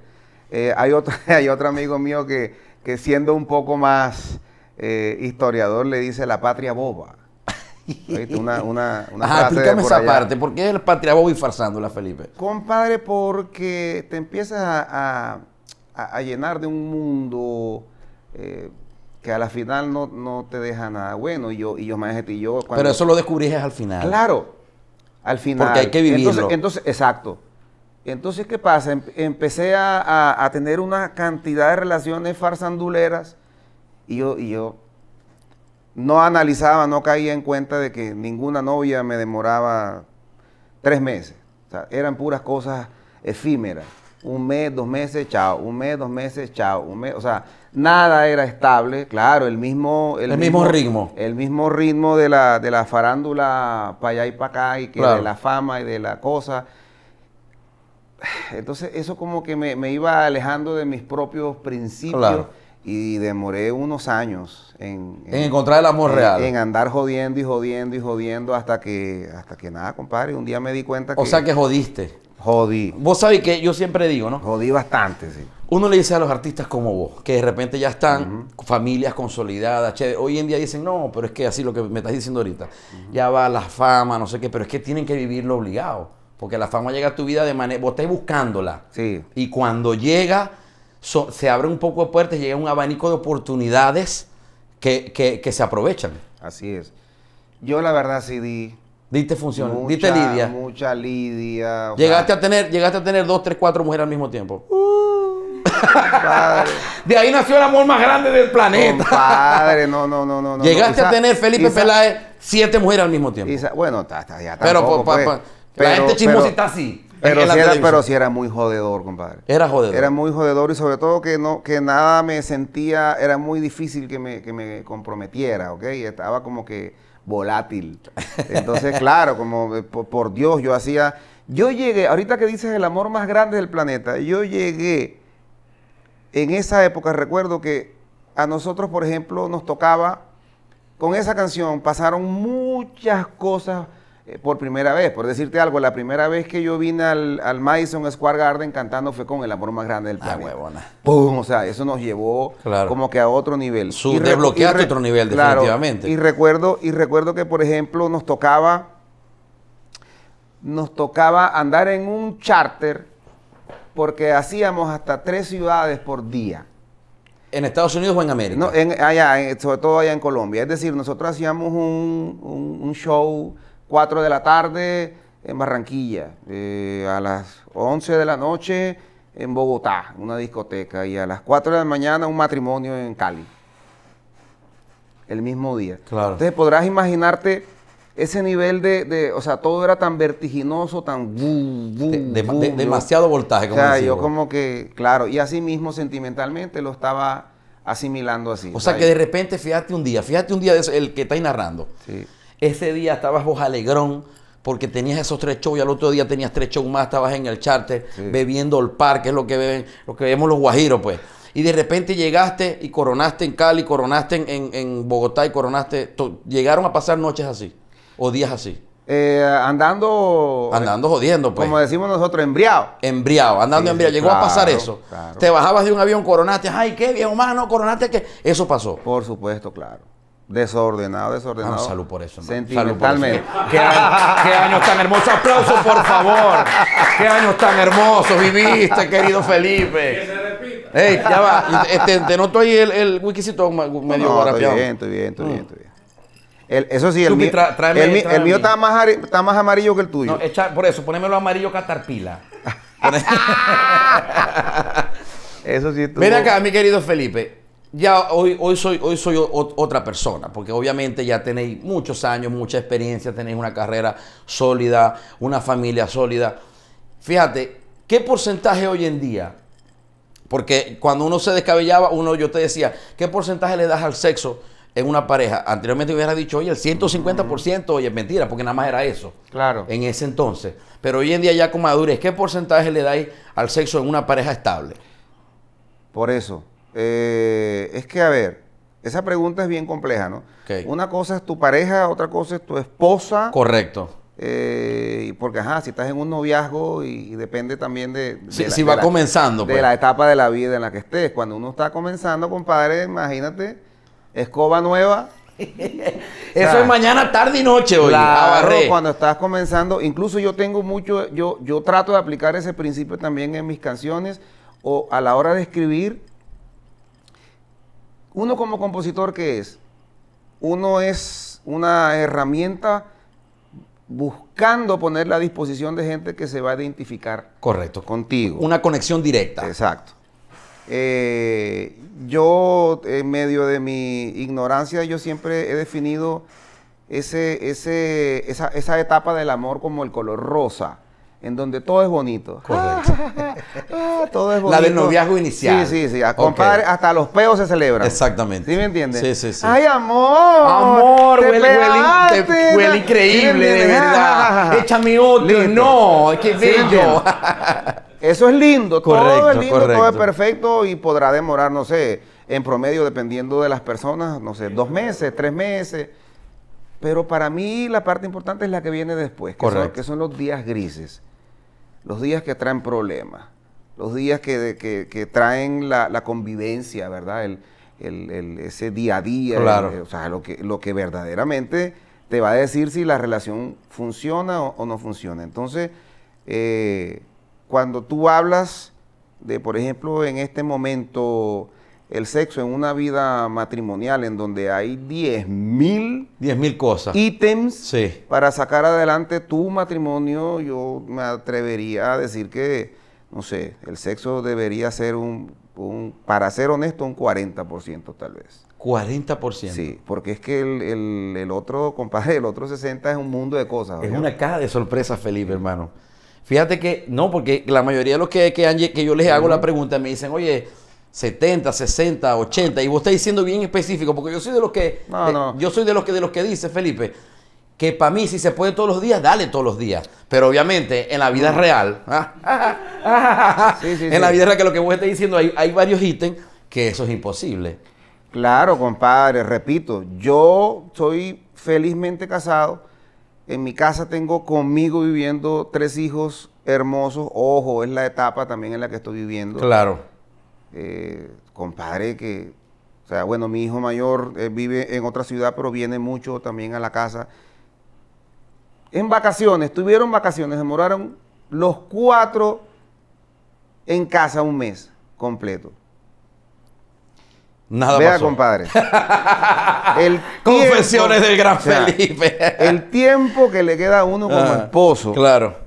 Speaker 2: Eh, hay, otro, *laughs* hay otro amigo mío que, siendo un poco más eh, historiador le dice la patria boba. ¿Viste Una, esa parte. ¿Por qué es el patria boba y farsándula, Felipe? Compadre, porque te empiezas a a, llenar de un mundo eh, que a la final no, te deja nada bueno. Y yo, y yo, maestro, y yo Pero eso lo
Speaker 1: descubrí al final.
Speaker 2: Claro, al final. Porque hay que vivirlo. Entonces, exacto. Entonces, ¿qué pasa? Em, empecé a, tener una cantidad de relaciones farsanduleras y yo, y yo no analizaba, no caía en cuenta de que ninguna novia me demoraba tres meses. eran puras cosas efímeras un mes, dos meses, chao, un mes, dos meses, chao, un mes, o sea, nada era estable, claro, el mismo... El, mismo, ritmo. El mismo ritmo de la, de la farándula para allá y para acá, y que de la fama y de la cosa. Entonces eso como que me, iba alejando de mis propios principios. y demoré unos años en, en, encontrar el amor real. En andar jodiendo y jodiendo y jodiendo hasta que, hasta que nada, compadre. Un día me di cuenta que. O sea que jodiste. Jodí. Vos sabés que yo siempre
Speaker 1: digo, ¿no? Jodí bastante, sí. Uno le dice a los artistas como vos, que de repente ya están familias consolidadas, hoy en día dicen, no, pero es que así lo que me estás diciendo ahorita, ya va la fama, no sé qué, pero es que tienen que vivirlo obligado, porque la fama llega a tu vida de manera, vos estás buscándola. Sí. Y cuando llega, se abre un poco de puertas, llega un abanico de oportunidades que, que se aprovechan. Así es.
Speaker 2: Yo la verdad sí di
Speaker 1: Diste función, diste lidia.
Speaker 2: Mucha lidia. Llegaste a tener, llegaste a tener dos,
Speaker 1: tres, cuatro mujeres al mismo tiempo. Uh. de ahí nació el amor más grande del planeta. Compadre,
Speaker 2: no, no, no, no. Llegaste a tener Felipe Peláez siete mujeres al mismo tiempo. bueno, está, está, ya está. Pero, pa, pa, pues. pero así. Pero sí, era, pero sí era muy jodedor, compadre. Era jodedor. Era muy jodedor y sobre todo que no que nada me sentía, era muy difícil que me, que me comprometiera, ¿ok? Estaba como que volátil. Entonces, claro, como eh, por Dios yo hacía... Yo llegué, ahorita que dices el amor más grande del planeta, yo llegué en esa época, recuerdo que a nosotros, por ejemplo, nos tocaba, con esa canción pasaron muchas cosas eh, por primera vez. Por decirte algo, la primera vez que yo vine al, Madison Square Garden cantando fue con El amor más grande del ah, planeta. ¡Pum! O sea, eso nos llevó como que a otro nivel. Su, desbloqueaste otro nivel, definitivamente. y, recuerdo, y recuerdo que, por ejemplo, nos tocaba, nos tocaba andar en un charter porque hacíamos hasta tres ciudades por día. ¿En Estados Unidos o en América? No, en, allá, sobre todo allá en Colombia. Es decir, nosotros hacíamos un show 4 de la tarde en Barranquilla, eh, a las 11 de la noche en Bogotá, una discoteca, y a las 4 de la mañana un matrimonio en Cali. El mismo día. Claro. Entonces podrás imaginarte ese nivel de, o sea, todo era tan vertiginoso, tan... demasiado voltaje, como sea, yo como que, claro, y así mismo sentimentalmente lo estaba asimilando así. O sea, que de
Speaker 1: repente, fíjate un día, fíjate un día de el que está narrando. Sí
Speaker 2: ese día estabas vos
Speaker 1: alegrón porque tenías esos tres shows y al otro día tenías tres shows más, estabas en el charte, bebiendo el par, que es lo que beben, lo que vemos los guajiros, pues. Y de repente llegaste y coronaste en Cali, coronaste en, Bogotá y coronaste. llegaron a pasar noches así o días así. Eh, andando. Andando jodiendo, pues. Como decimos nosotros, embriado. Embriado, andando embriado. Llegó a pasar eso. Te bajabas de un avión, coronaste. Ay, qué bien, humano, coronaste. que
Speaker 2: Eso pasó. Por supuesto, claro. Desordenado, desordenado. No, salud por eso. Man. Sentimentalmente. por eso. *laughs* ¿Qué,
Speaker 1: año, años tan hermosos. aplauso por favor. Qué años tan hermosos viviste, querido Felipe. Que se repita. Ey, ya va. te noto ahí el, wikisito medio no, estoy bien, estoy bien, estoy bien, mm.
Speaker 2: estoy bien. El, eso sí, el, mío, el, mío está más, está más amarillo que el tuyo. No, por eso, ponémelo amarillo catarpila. *laughs* eso sí. Mira acá,
Speaker 1: mi querido Felipe ya hoy, hoy soy, hoy soy otra persona, porque obviamente ya tenéis muchos años, mucha experiencia, tenéis una carrera sólida, una familia sólida. Fíjate, ¿qué porcentaje hoy en día? Porque cuando uno se descabellaba, uno yo te decía, ¿qué porcentaje le das al sexo en una pareja? Anteriormente hubiera dicho, oye, el 150%, oye, mentira, porque nada más era eso. Claro. En ese entonces. Pero hoy en día ya con madurez, ¿qué porcentaje le dais al sexo en
Speaker 2: una pareja estable? Por eso, eh, es que, a ver, esa pregunta es bien compleja, ¿no? Una cosa es tu pareja, otra cosa es tu esposa. Correcto. Eh, porque, ajá, si estás en un noviazgo y, depende también de... si va comenzando. De pues. la etapa de la vida en la que estés. Cuando uno está comenzando, compadre, imagínate, escoba nueva. *laughs* Eso es mañana, tarde y noche, oye. cuando estás comenzando, incluso yo tengo mucho, yo, yo trato de aplicar ese principio también en mis canciones o a la hora de escribir uno como compositor, ¿qué es? Uno es una herramienta buscando ponerla a disposición de gente que se va a identificar Correcto. contigo. Una conexión directa. Exacto. Eh, yo, en medio de mi ignorancia, yo siempre he definido ese, ese, esa, esa etapa del amor como el color rosa en donde todo es bonito. Correcto. *laughs* Ah, todo es bonito. La del noviazgo inicial. Sí, sí, sí. compadre, hasta los peos se celebran. Exactamente. ¿Sí me entiendes? Sí, sí, sí. ¡Ay, amor! Amor, huele, increíble, de verdad. *laughs* Échame otro. No, qué bello. *laughs* Eso es lindo. Correcto, todo es lindo, todo es perfecto y podrá demorar, no sé, en promedio, dependiendo de las personas, no sé, dos meses, tres meses pero para mí la parte importante es la que viene después, que, son, que son, los días grises, los días que traen problemas, los días que, traen la, convivencia, ¿verdad? ese día a día, eh, o sea, lo que, lo que verdaderamente te va a decir si la relación funciona o, no funciona. Entonces, eh, cuando tú hablas de, por ejemplo, en este momento, el sexo en una vida matrimonial en donde hay 10 mil... cosas. Ítems para sacar adelante tu matrimonio, yo me atrevería a decir que, no sé, el sexo debería ser un, para ser honesto, un 40% tal vez.
Speaker 1: 40%. Sí,
Speaker 2: porque es que el, otro, compadre, el otro 60 es un mundo de cosas.
Speaker 1: Es una caja de sorpresas, Felipe, hermano. Fíjate que, no, porque la mayoría de los que, que, yo les hago la pregunta me dicen, oye, 70, 60, 80, y vos estás diciendo bien específico, porque yo soy de los que yo soy de los que de los que dice Felipe que para mí si se puede todos los días, dale todos los días, pero obviamente en la vida mm. real, ¿ah? *laughs* en la vida real
Speaker 2: que lo que vos estás diciendo hay, hay varios ítems que eso es imposible. Claro, compadre, repito, yo soy felizmente casado. En mi casa tengo conmigo viviendo tres hijos hermosos. Ojo, es la etapa también en la que estoy viviendo. Claro eh, compadre que, o sea, bueno, mi hijo mayor eh, vive en otra ciudad, pero viene mucho también a la casa. En vacaciones, tuvieron vacaciones, demoraron los cuatro en casa un mes completo. Nada Vea, compadre. *laughs* El Confesiones del gran Felipe. el tiempo que le queda a uno como ah,
Speaker 1: esposo. Claro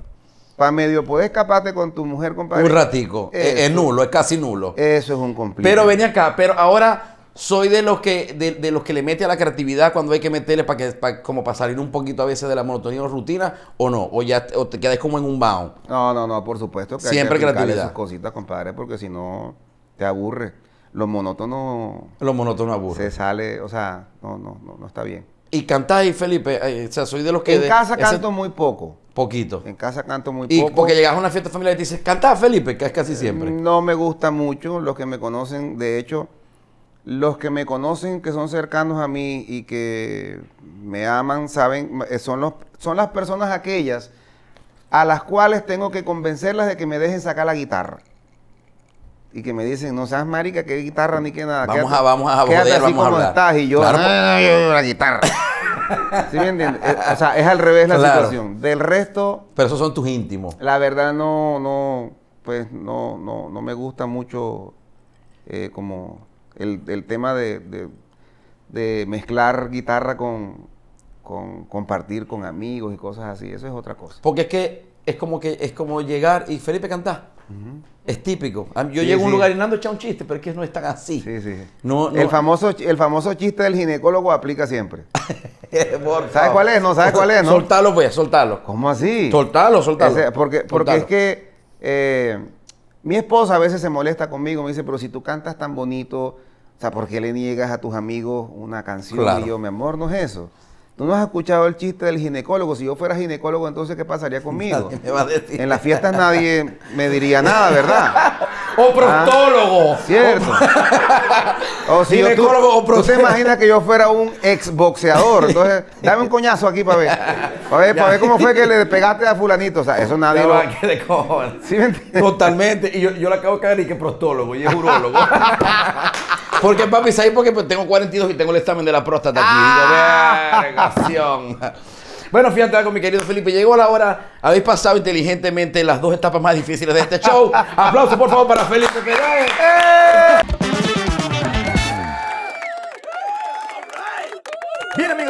Speaker 2: para medio puedes escaparte con tu mujer, compadre. Un ratico. Es nulo, es casi nulo. Eso es un complejo. Pero vení acá, pero ahora soy de los que
Speaker 1: de, los que le mete a la creatividad cuando hay que meterle para que como para salir un poquito a veces de la monotonía o rutina
Speaker 2: o no o ya te quedas como en un bound no no no por supuesto siempre hay que creatividad cositas compadre porque si no te aburre lo monótono lo monótono aburre se sale o sea no no no, no está bien y cantáis, Felipe, eh, o sea, soy de los que... En casa canto muy poco. Poquito. En casa canto muy poco. Y porque llegas
Speaker 1: a una fiesta familiar y te dices, canta Felipe, que es casi siempre.
Speaker 2: Mm, no me gusta mucho, los que me conocen, de hecho, los que me conocen, que son cercanos a mí y que me aman, saben, eh, son, los, son las personas aquellas a las cuales tengo que convencerlas de que me dejen sacar la guitarra y que me dicen, no seas marica, que guitarra ni que nada. Vamos a, vamos a así como estás y yo, claro, la guitarra. ¿Sí me entiendes? Eh, o sea, es al revés la situación. Del resto...
Speaker 1: Pero esos son tus íntimos.
Speaker 2: La verdad no, no, pues no, no, no me gusta mucho eh, como el, tema de, de, mezclar guitarra con, con compartir con amigos y cosas así. Eso es otra cosa. Porque es que es como que es como llegar y Felipe canta es típico. Ah, yo llego a un lugar y Nando echa un chiste, pero es que no es tan así. No, El, famoso, el famoso chiste del ginecólogo aplica siempre.
Speaker 1: *laughs* ¿Sabes cuál es? No, ¿sabes cuál es? Soltalo,
Speaker 2: pues, soltalo. ¿Cómo así? Soltalo, soltalo. porque, porque es que eh, mi esposa a veces se molesta conmigo, me dice, pero si tú cantas tan bonito, o sea, ¿por qué le niegas a tus amigos una canción? Y yo, mi amor, no es eso. Tú no has escuchado el chiste del ginecólogo. Si yo fuera ginecólogo, entonces, ¿qué pasaría conmigo? En las fiestas nadie me diría nada, ¿verdad? *laughs* o prostólogo. Ah, cierto. *laughs* o si ginecólogo yo, o prostólogo. ¿Tú te imaginas que yo fuera un exboxeador? Entonces, *laughs* dame un coñazo aquí para ver. Para ver, ver cómo fue que le pegaste a fulanito. O sea, eso nadie lo...
Speaker 1: de ¿Sí me Totalmente. Y yo, yo le acabo de caer y que prostólogo. y es urólogo. Porque, papi, ¿sabes? Porque pues tengo 42 y tengo el examen de la próstata aquí. Ah. Bueno, fíjate algo, mi querido Felipe. Llegó la hora. Habéis pasado inteligentemente las dos etapas más difíciles de este show. *laughs* Aplausos, por favor, para Felipe Pérez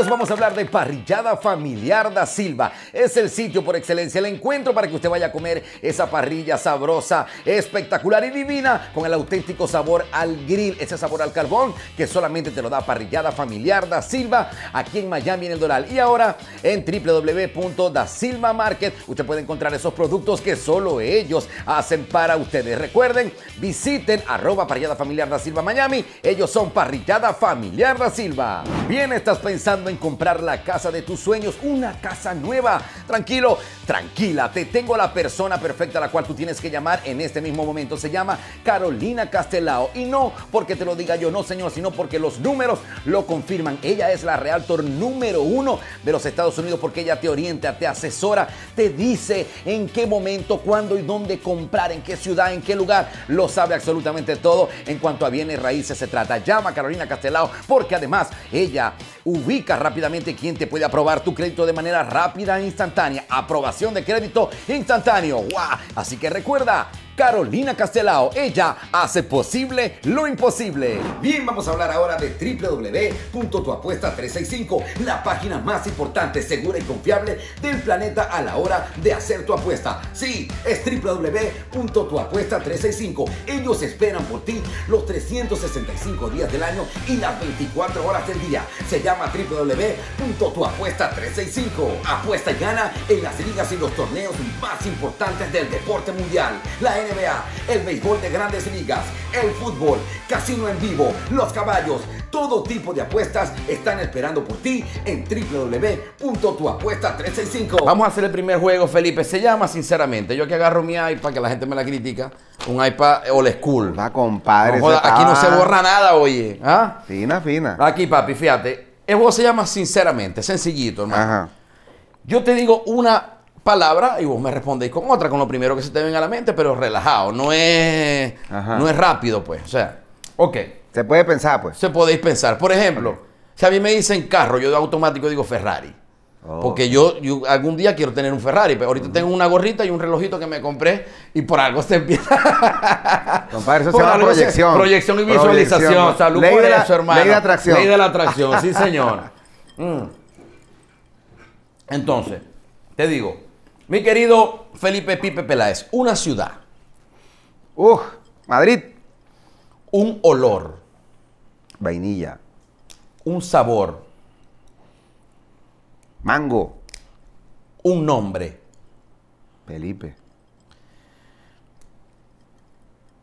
Speaker 1: vamos a hablar de Parrillada Familiar da Silva. Es el sitio por excelencia, el encuentro para que usted vaya a comer esa parrilla sabrosa, espectacular y divina, con el auténtico sabor al grill, ese sabor al carbón que solamente te lo da Parrillada Familiar da Silva aquí en Miami en el Doral. Y ahora en www.dasilvamarket usted puede encontrar esos productos que solo ellos hacen para ustedes. Recuerden, visiten arroba Parrillada Familiar da Silva Miami. Ellos son Parrillada Familiar da Silva. Bien, estás pensando en comprar la casa de tus sueños, una casa nueva. Tranquilo, tranquila, te tengo la persona perfecta a la cual tú tienes que llamar en este mismo momento. Se llama Carolina Castelao. Y no porque te lo diga yo, no señor, sino porque los números lo confirman. Ella es la realtor número uno de los Estados Unidos porque ella te orienta, te asesora, te dice en qué momento, cuándo y dónde comprar, en qué ciudad, en qué lugar. Lo sabe absolutamente todo en cuanto a bienes raíces se trata. Llama Carolina Castelao porque además ella ubica rápidamente quién te puede aprobar tu crédito de manera rápida e instantánea. Aprobación de crédito instantáneo. Así que recuerda, Carolina Castelao. Ella hace posible lo imposible. Bien, vamos a hablar ahora de www.tuapuesta365, la página más importante, segura y confiable del planeta a la hora de hacer tu apuesta. Sí, es www.tuapuesta365. Ellos esperan por ti los 365 días del año y las 24 horas del día. Se llama www.tuapuesta365. Apuesta y gana en las ligas y los torneos más importantes del deporte mundial. La el béisbol de grandes ligas, el fútbol, casino en vivo, los caballos, todo tipo de apuestas están esperando por ti en www.tuapuesta365. Vamos a hacer el primer juego, Felipe. Se llama sinceramente. Yo que agarro mi iPad, que la gente me la critica. Un iPad old school. Va, compadre. aquí no se borra nada, oye. ¿Ah? Fina, fina. Aquí, papi, fíjate. El juego se llama sinceramente, sencillito, hermano. Yo te digo una palabra y vos me respondéis con otra, con lo primero que se te venga a la mente, pero relajado, no es, no es rápido, pues. O sea, ok. Se puede pensar, pues. Se podéis pensar. Por ejemplo, si a mí me dicen carro, yo automático digo Ferrari. Oh, Porque yo, algún día quiero tener un Ferrari, pero ahorita tengo una gorrita y un relojito que me compré y por algo se empieza.
Speaker 2: *laughs* Compadre, eso se proyección. proyección y visualización. Salud ley de la, Ley de atracción. Ley de la atracción, sí, señora
Speaker 1: *laughs* mm. Entonces, te digo, mi querido Felipe Pipe Peláez, una ciudad. Uf, Madrid. Un olor.
Speaker 2: Vainilla.
Speaker 1: Un sabor. Mango. Un nombre. Felipe.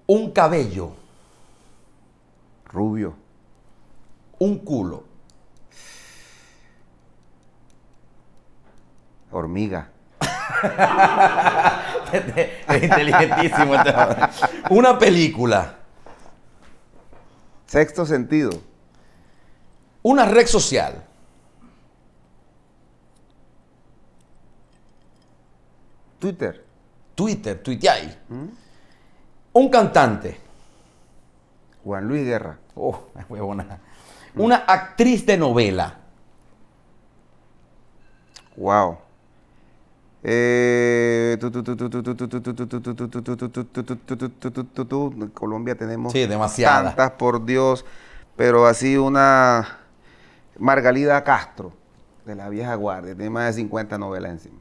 Speaker 2: Un cabello. Rubio. Un culo. Hormiga. *laughs* es inteligentísimo. Este Una película. Sexto sentido.
Speaker 1: Una red social. Twitter. Twitter, Twitter. ahí. Mm. Un cantante. Juan Luis Guerra. Oh, *laughs* Una
Speaker 2: actriz de novela. Wow. Colombia tenemos sí, demasiadas. tantas, por Dios, pero así una Margalida Castro, de la vieja guardia, tiene más de 50 novelas encima.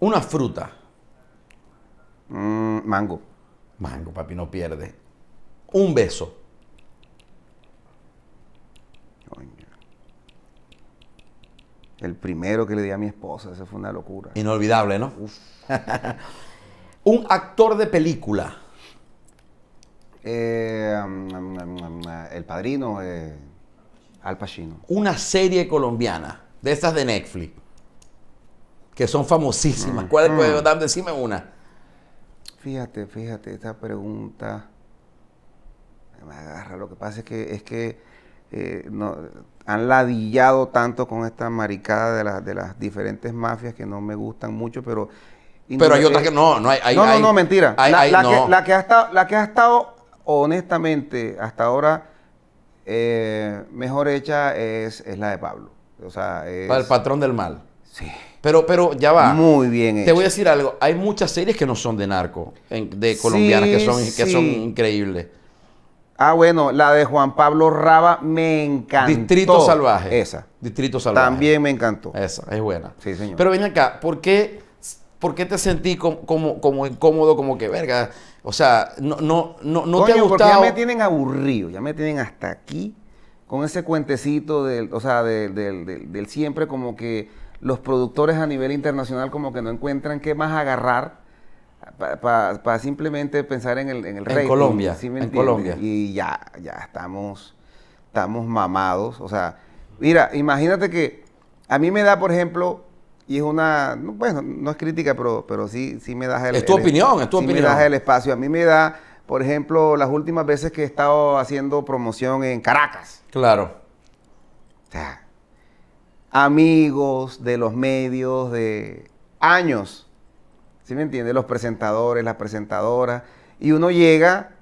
Speaker 2: Una fruta. mango. Mango, papi, no pierde. Un beso. El primero que le di a mi esposa, esa fue una locura. Inolvidable, ¿no? *laughs* Un actor de película. Eh, el Padrino, Al
Speaker 1: Pacino. Una serie colombiana, de estas de Netflix, que son famosísimas. ¿Cuál, mm. dar? Decime una.
Speaker 2: Fíjate, fíjate, esta pregunta me agarra. Lo que pasa es que, es que eh, no, han ladillado tanto con esta maricada de, de las diferentes mafias que no me gustan mucho, pero... Pero hay otras que eh, no, no hay... no, no, mentira. la, Que, ha estado, la que ha estado, honestamente, hasta ahora eh, mejor hecha es, es, la de Pablo. O sea, es... El patrón del mal. Sí. Pero, pero ya va. Muy bien. Te voy a
Speaker 1: decir algo. Hay muchas series que no son de narco, de colombianas, que, son, que son
Speaker 2: increíbles. Ah, bueno, la de Juan Pablo Raba me encantó. Distrito Salvaje. Esa. Distrito Salvaje. También me encantó. Esa, es buena. Sí, señor. Pero ven acá, ¿por qué,
Speaker 1: te sentí como, como, incómodo, como que verga? O sea, no, no, no, no te ha gustado. ya me
Speaker 2: tienen aburrido, ya me tienen hasta aquí con ese cuentecito del, o sea, del, del, del, del siempre como que los productores a nivel internacional como que no encuentran qué más agarrar para simplemente pensar en el, rey. Colombia, en Colombia. Y ya, ya estamos, estamos mamados. O sea, mira, imagínate que a mí me da, por ejemplo, y es una, no, bueno, no es crítica, pero, pero sí, sí me da el... Es tu opinión, es tu opinión. me da el espacio. A mí me da, por ejemplo, las últimas veces que he estado haciendo promoción en Caracas. Claro. amigos de los medios de años ¿sí me entiendes? Los presentadores, las presentadoras, y uno llega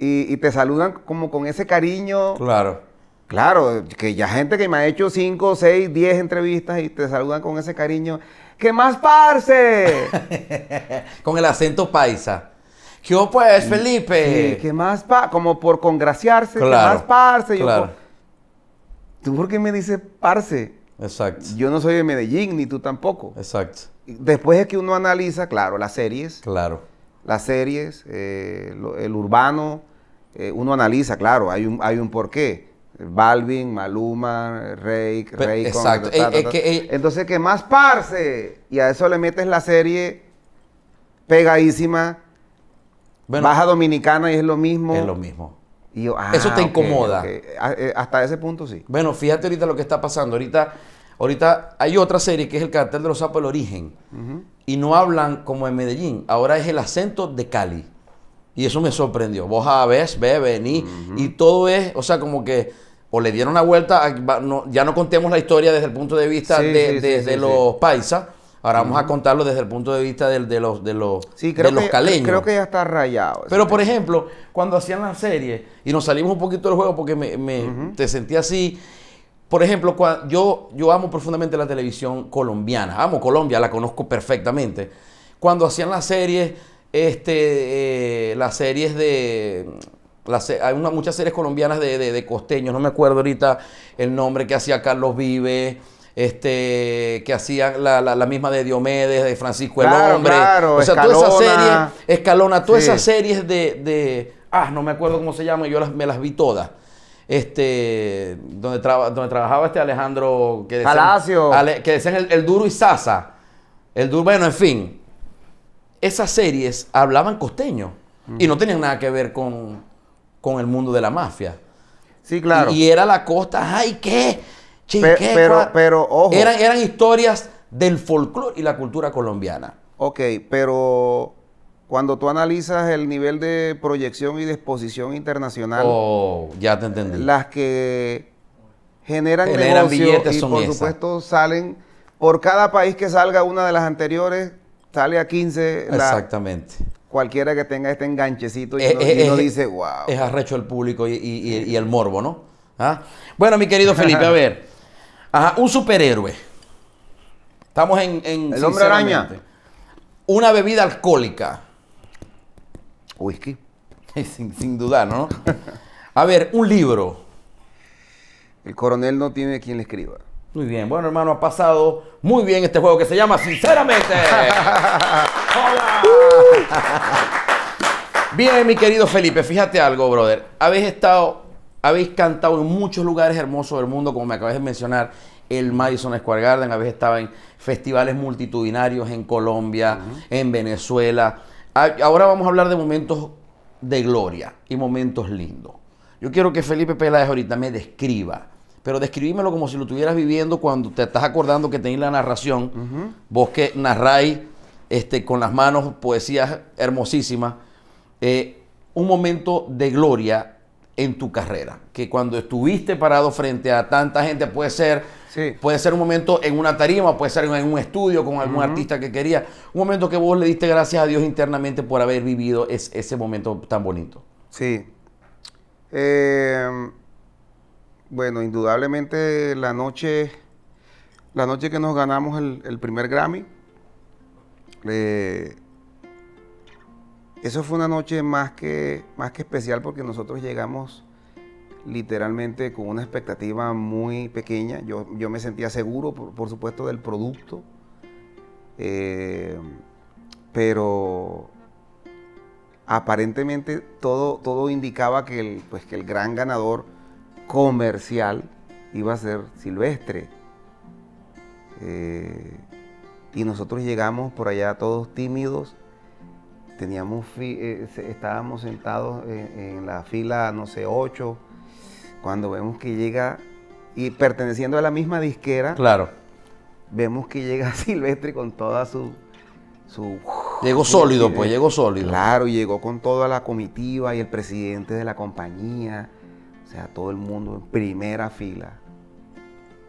Speaker 2: y, te saludan como con ese cariño. Claro. Claro, que ya gente que me ha hecho 5, 6, 10 entrevistas y te saludan con ese cariño. ¡Qué más, parce! *laughs* con el acento paisa. ¿Qué pues, Felipe? Sí, ¿qué más, pa? Como por congraciarse. ¿Qué más, parce? ¿Tú por qué me dices parce? Exacto. Yo no soy de Medellín, ni tú tampoco. Exacto después es que uno analiza, claro, las series. Claro. Las series, eh, el urbano, eh, uno analiza, claro, hay un, hay un porqué. Balvin, Maluma, Rey, Rey. Exacto. Entonces, que más parse Y a eso le metes la serie pegadísima. Baja Dominicana y es lo mismo. Es lo mismo. Ah, eso te incomoda. Eh, hasta ese punto sí.
Speaker 1: Bueno, fíjate ahorita lo que está pasando. Ahorita Ahorita hay otra serie que es El cartel de los sapos, del origen. Y no hablan como en Medellín. Ahora es el acento de Cali. Y eso me sorprendió. Vos a ves, ve, vení. Y todo es, o sea, como que o le dieron una vuelta. ya no contemos la historia desde el punto de vista de, los paisas. Ahora vamos a contarlo desde el punto de vista de, los, de los, sí, creo los que, caleños. Creo que
Speaker 2: ya está rayado. Pero por
Speaker 1: ejemplo, cuando hacían la serie y nos salimos un poquito del juego porque me, te sentí así por ejemplo, yo, yo amo profundamente la televisión colombiana, amo Colombia, la conozco perfectamente. Cuando hacían las series, este, eh, las series de... hay muchas series colombianas de, costeños, no me acuerdo ahorita el nombre que hacía Carlos Vive, este, que hacía la, la, misma de Diomedes, de Francisco el Hombre. o sea, Escalona. todas esas series, Escalona, todas esas series de, de, Ah, no me acuerdo cómo se llama, yo me las vi todas este, donde, donde trabajaba este Alejandro... Que Palacio. que decían el, duro y Sasa. El duro, bueno, en fin. Esas series hablaban costeño y no tenían nada que ver con, el mundo de la mafia. Sí, claro. Y, era la costa, ay, ¿qué?
Speaker 2: pero, pero, ojo. Eran, eran historias del folclore y la cultura colombiana. Ok, pero cuando tú analizas el nivel de proyección y de exposición internacional, oh, ya te entendí. las que generan, billetes y por supuesto salen, por cada país que salga una de las anteriores, sale a 15.
Speaker 1: Exactamente.
Speaker 2: cualquiera que tenga este enganchecito y, lo eh, eh, eh, dice, wow.
Speaker 1: Es arrecho el público y, el morbo, ¿no? ¿Ah? Bueno, mi querido *laughs* Felipe, a ver. Ajá, un superhéroe. Estamos en... en el hombre araña. Una bebida alcohólica. Whisky. *laughs* sin, duda, dudar, ¿no? A ver, un libro. El coronel
Speaker 2: no tiene quien le escriba. Muy bien,
Speaker 1: bueno hermano, ha pasado muy bien este juego que se llama Sinceramente. *laughs* ¡Hola! Bien, mi querido Felipe, fíjate algo, brother. Habéis estado, habéis cantado en muchos lugares hermosos del mundo, como me acabas de mencionar, el Madison Square Garden, habéis estado en festivales multitudinarios en Colombia, en Venezuela, Ahora vamos a hablar de momentos de gloria y momentos lindos. Yo quiero que Felipe Peláez ahorita me describa, pero describímelo como si lo estuvieras viviendo cuando te estás acordando que tenéis la narración, vos que narráis este, con las manos poesías hermosísimas, eh, un momento de gloria en tu carrera, que cuando estuviste parado frente a tanta gente, puede ser Puede ser un momento en una tarima, puede ser en un estudio con algún artista que quería. Un momento que vos le diste gracias a Dios internamente por haber vivido es, ese momento tan
Speaker 2: bonito. Sí. Eh, bueno, indudablemente la noche, la noche que nos ganamos el, primer Grammy, eh, eso fue una noche más que, más que especial porque nosotros llegamos literalmente con una expectativa muy pequeña. Yo, me sentía seguro, por, supuesto, del producto, eh, pero aparentemente todo, todo indicaba que el, pues, que el gran ganador comercial iba a ser Silvestre. Eh, y nosotros llegamos por allá todos tímidos, teníamos eh, estábamos sentados en, la fila, no sé, ocho... Cuando vemos que llega, y perteneciendo a la misma disquera, claro. vemos que llega *laughs* Silvestre con toda su...
Speaker 1: llegó sólido, pues, llegó sólido. Claro,
Speaker 2: llegó con toda la comitiva y el presidente de la compañía, o sea, todo el mundo en primera fila.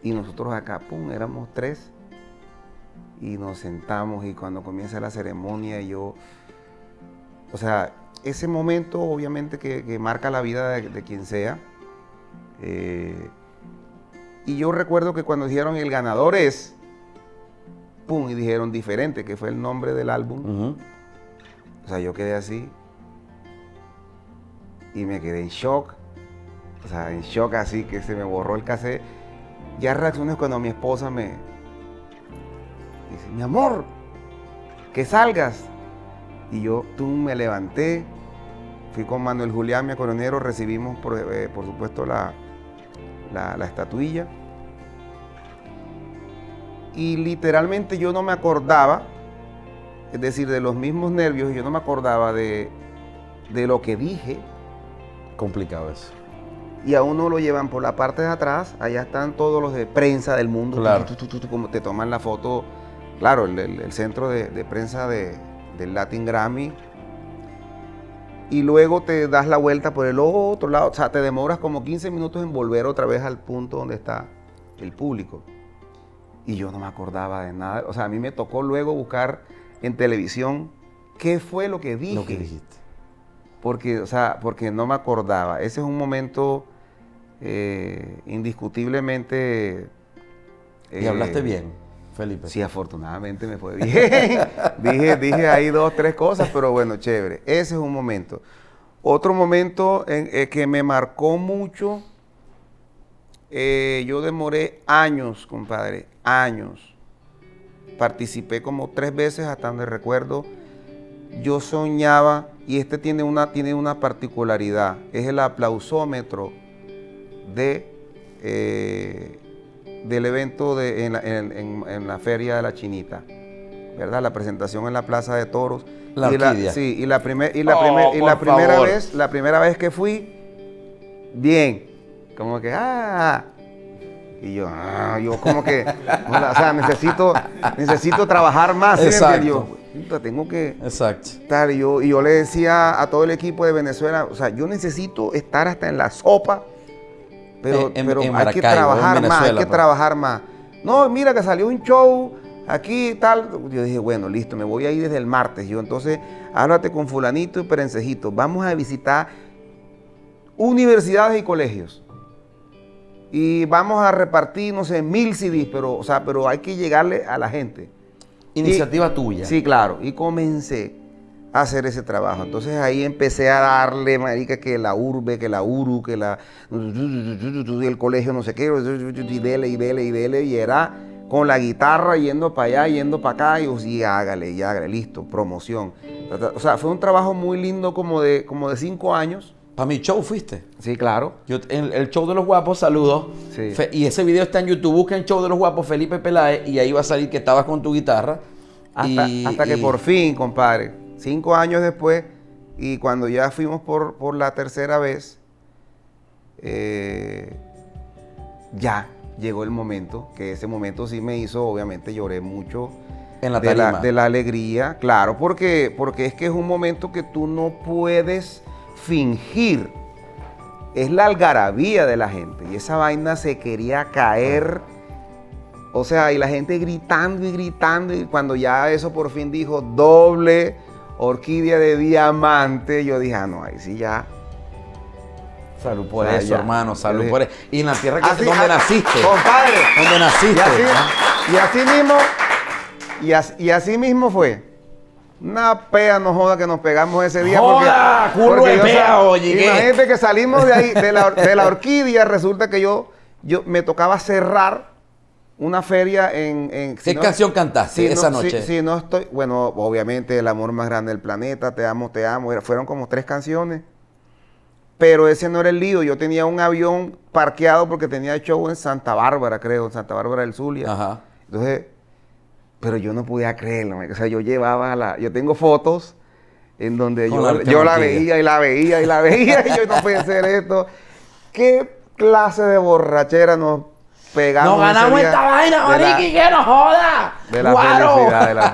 Speaker 2: Y nosotros acá, pum, éramos tres. Y nos sentamos y cuando comienza la ceremonia yo... O sea, ese momento obviamente que, marca la vida de, quien sea, eh, y yo recuerdo que cuando dijeron el ganador es, ¡pum! Y dijeron diferente, que fue el nombre del álbum. O sea, yo quedé así y me quedé en shock. O sea, en shock así que se me borró el cassette. Ya reacciones cuando mi esposa me dice, mi amor, que salgas. Y yo, tú me levanté, fui con Manuel Julián, mi coronero, recibimos por eh, supuesto la, la, estatuilla. Y literalmente yo no me acordaba, es decir, de los mismos nervios, yo no me acordaba de, lo que dije. Complicado eso y a uno lo llevan por la parte de atrás, allá están todos los de prensa del mundo, como te toman la foto, claro, el, centro de, prensa del Latin Grammy, y luego te das la vuelta por el otro lado. O sea, te demoras como 15 minutos en volver otra vez al punto donde está el público. Y yo no me acordaba de nada. O sea, a mí me tocó luego buscar en televisión qué fue lo que dije. Lo que dijiste. Porque, o sea, porque no me acordaba. Ese es un momento eh, indiscutiblemente... y hablaste eh, bien. Felipe? Sí, afortunadamente me fue bien. *laughs* dije, dije ahí dos, tres cosas, pero bueno, chévere. Ese es un momento. Otro momento eh, que me marcó mucho, eh, yo demoré años, compadre, años. Participé como tres veces, hasta donde recuerdo. Yo soñaba, y este tiene una, tiene una particularidad, es el aplausómetro de eh, del evento en, la, Feria de la Chinita, ¿verdad? La presentación en la Plaza de Toros. La y la, Sí, y la, y la, oh, primera vez, la primera vez que fui, bien, como que, ah, y yo, ah, yo como que, *laughs* o sea, necesito, necesito trabajar más, Exacto. tengo que Exacto. Estar, yo, y yo le decía a todo el equipo de Venezuela, o sea, yo necesito estar hasta en la sopa pero, hay que trabajar más, hay que pues. trabajar más. No, mira que salió un show aquí tal. Yo dije, bueno, listo, me voy a ir desde el martes. Yo entonces, háblate con fulanito y perencejito. Vamos a visitar universidades y colegios. Y vamos a repartir, no sé, mil CDs, pero, o sea, pero hay que llegarle a la gente. Iniciativa tuya. Sí, claro. Y comencé hacer ese trabajo. Entonces ahí empecé a darle, marica, que la urbe, que la uru, que la... el colegio no sé qué, y dele, y dele, y dele, y era con la guitarra yendo para allá, yendo para acá, pues, y, hágale, y hágale, listo, promoción. O sea, fue un trabajo muy lindo como de, como de cinco años. Para mi show fuiste. Sí, claro. Yo, el show de los guapos, saludos. y ese video está en YouTube. busca el show de los guapos Felipe Pelaez y ahí va a salir que estabas con tu guitarra. Hasta, que por fin, compadre, Cinco años después, y cuando ya fuimos por, la tercera vez, eh, ya llegó el momento, que ese momento sí me hizo, obviamente lloré mucho. En la de, la, de la, alegría, claro, porque, porque es que es un momento que tú no puedes fingir. Es la algarabía de la gente. Y esa vaina se quería caer. O sea, y la gente gritando y gritando. Y cuando ya eso por fin dijo doble, orquídea de diamante, yo dije, ah, no, ahí sí ya. Salud por eso, hermano, salud por eso.
Speaker 1: Y en la tierra que, donde ah, naciste.
Speaker 2: Compadre. naciste. Y así, mismo, y así, mismo fue. Una pea, no joda que nos pegamos ese día. ¡Joda! Porque, de pea, oye! Imagínate que salimos de ahí, de la, *laughs* orquídea, resulta que yo me tocaba cerrar una feria en... en ¿Qué canción cantaste esa noche? Sí, no estoy... Bueno, obviamente El amor más grande del planeta, Te amo, te amo. fueron como tres canciones. Pero ese no era el lío. Yo tenía un avión parqueado porque tenía show en Santa Bárbara, creo, en Santa Bárbara del Zulia. Ajá. Entonces, pero yo no podía creerlo. O sea, yo llevaba la... Yo tengo fotos en donde yo la, yo la veía y la veía y la veía y yo no pensé hacer esto. ¿Qué clase de borrachera nos pegamos. Nos ganamos esta vaina, mariqui,
Speaker 1: que nos joda. De la felicidad, de la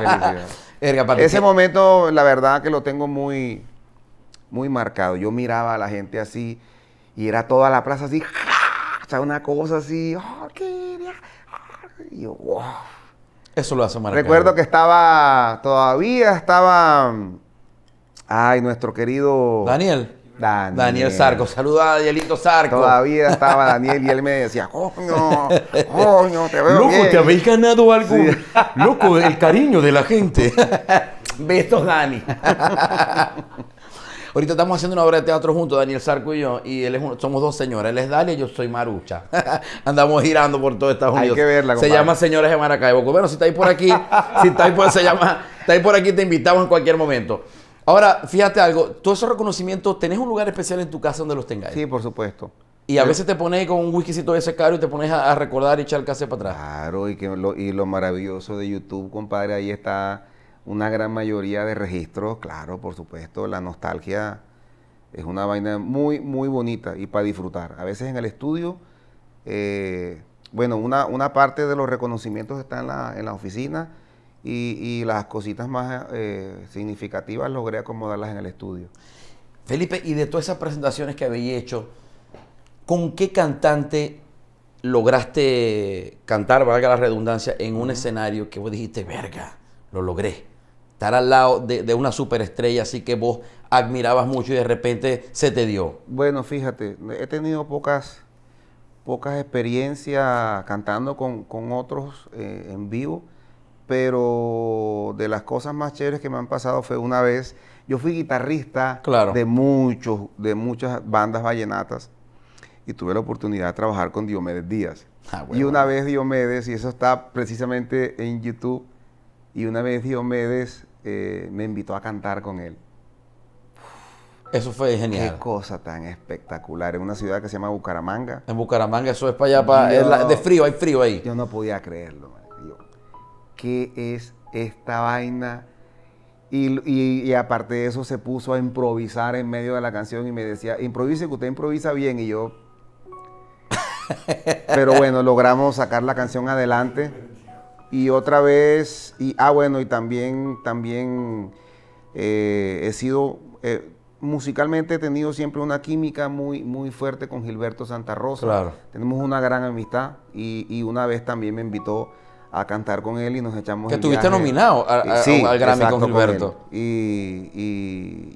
Speaker 2: felicidad. *laughs* ese momento, la verdad que lo tengo muy, muy marcado. Yo miraba a la gente así y era toda la plaza así, *laughs* o sea, una cosa así. Ah, qué, y yo, wow. Eso lo hace marcado. Recuerdo que estaba, todavía estaba, mm, ay, nuestro querido... Daniel. Daniel. Sarco. Saluda a Danielito Sarco. Todavía estaba Daniel y él me decía, coño, coño, te veo. Loco, te habéis
Speaker 1: ganado algo. Loco, el cariño de la gente. *laughs* Besos, Dani. *laughs* Ahorita estamos haciendo una obra de teatro juntos, Daniel Sarco y yo, y él es somos dos señoras. Él es Dalia y yo soy Marucha. *laughs* Andamos girando por todo Estados Unidos. Hay que verla, Se llama Señores de Maracaibo. Bueno, si estáis por aquí, si estáis por, se llama, estáis por aquí, te invitamos en cualquier momento. Ahora, fíjate algo, todos esos reconocimientos, ¿tenés un lugar especial en tu casa donde los tengáis? Sí, por supuesto. Y a veces te pones con un whiskycito de ese caro y te pones a,
Speaker 2: recordar y echar el para atrás. Claro, y, que lo, y lo maravilloso de YouTube, compadre, ahí está una gran mayoría de registros, claro, por supuesto, la nostalgia es una vaina muy, muy bonita y para disfrutar. A veces en el estudio, eh, bueno, una, una, parte de los reconocimientos está en la, en la oficina, y, las cositas más eh, significativas logré acomodarlas en el estudio. Felipe, y de todas esas presentaciones que habéis hecho, ¿con qué cantante
Speaker 1: lograste cantar, valga la redundancia, en un escenario que vos dijiste, verga, lo logré? estar al lado de, una superestrella así que vos admirabas mucho y de repente se te dio?
Speaker 2: Bueno, fíjate, he tenido pocas, pocas experiencias cantando con, otros eh, en vivo pero de las cosas más chéveres que me han pasado fue una vez, yo fui guitarrista de, muchos, de muchas bandas vallenatas y tuve la oportunidad de trabajar con Diomedes Díaz. Ah, y una vez Diomedes, y eso está precisamente en YouTube, y una vez Diomedes eh, me invitó a cantar con él. Eso fue genial. Qué cosa tan espectacular. En una ciudad que se llama Bucaramanga.
Speaker 1: En Bucaramanga, eso es para allá, para, de frío, hay
Speaker 2: frío ahí. Yo no podía creerlo. ¿qué es esta vaina? Y, aparte de eso se puso a improvisar en medio de la canción y me decía, improvise, que usted improvisa bien. Y yo... *laughs* Pero bueno, logramos sacar la canción adelante. Y otra vez, y, ah bueno, y también, también eh, he sido, eh, musicalmente he tenido siempre una química muy, muy fuerte con Gilberto Santa Rosa. Tenemos una gran amistad y, y una vez también me invitó a cantar con él y nos echamos. Que estuviste nominado eh, al Grammy con Gilberto. y,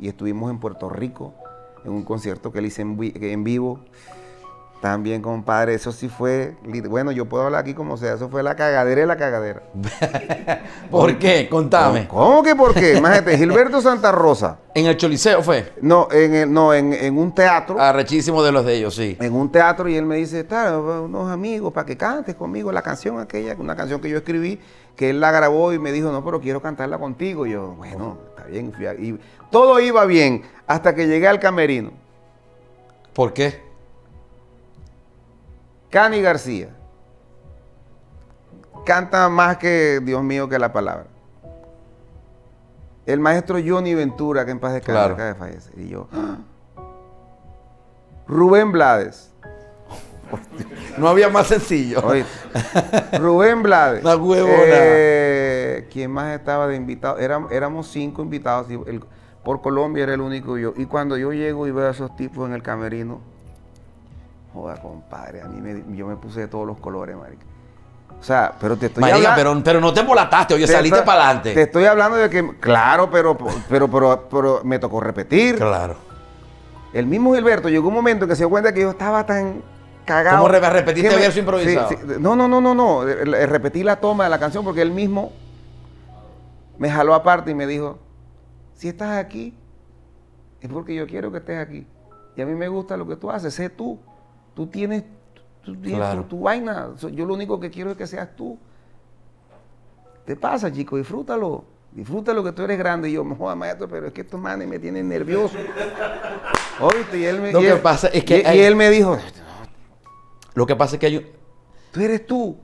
Speaker 2: y, estuvimos en Puerto Rico en un concierto que él hice en vivo. También, compadre, eso sí fue. Bueno, yo puedo hablar aquí como sea, eso fue la cagadera y la cagadera. *laughs* ¿Por qué? Contame. ¿Cómo que por qué? Imagínate, Gilberto Santa Rosa. *laughs* ¿En el Choliseo fue? No, en, no en, en, un teatro. Arrechísimo de los de ellos, sí. En un teatro y él me dice, está, unos amigos para que cantes conmigo la canción aquella, una canción que yo escribí, que él la grabó y me dijo, no, pero quiero cantarla contigo. Y yo, bueno, está bien. Y todo iba bien hasta que llegué al camerino. ¿Por qué? Cani García canta más que, Dios mío, que la palabra. El maestro Johnny Ventura, que en paz descanse, de Y yo. ¡ah! Rubén Blades. no había más sencillo. Rubén Blades. La huevona. Eh, ¿Quién más estaba de invitado? éramos cinco invitados. por Colombia era el único yo. Y cuando yo llego y veo a esos tipos en el camerino, Joder, compadre, a mí yo me puse de todos los colores, marica. O sea, pero te estoy hablando... pero, pero no te volataste, oye, saliste para adelante. Te estoy hablando de que, claro, pero, pero, pero, me tocó repetir. Claro. El mismo Gilberto llegó un momento en que se dio cuenta que yo estaba tan cagado. ¿Cómo repetiste improvisado? No, no, no, no, no. Eh, eh, repetí la toma de la canción porque él mismo me jaló aparte y me dijo, si estás aquí, es porque yo quiero que estés aquí. Y a mí me gusta lo que tú haces, sé tú. Tú tienes, tu, vaina. Yo lo único que quiero es que seas tú. Te pasa, chico, disfrútalo. Disfrútalo que tú eres grande. Y yo, me joda, maestro, pero es que estos manes me tienen nervioso. *laughs* Oíste, y él me, lo que es que él me dijo, lo que pasa es que yo Tú eres tú.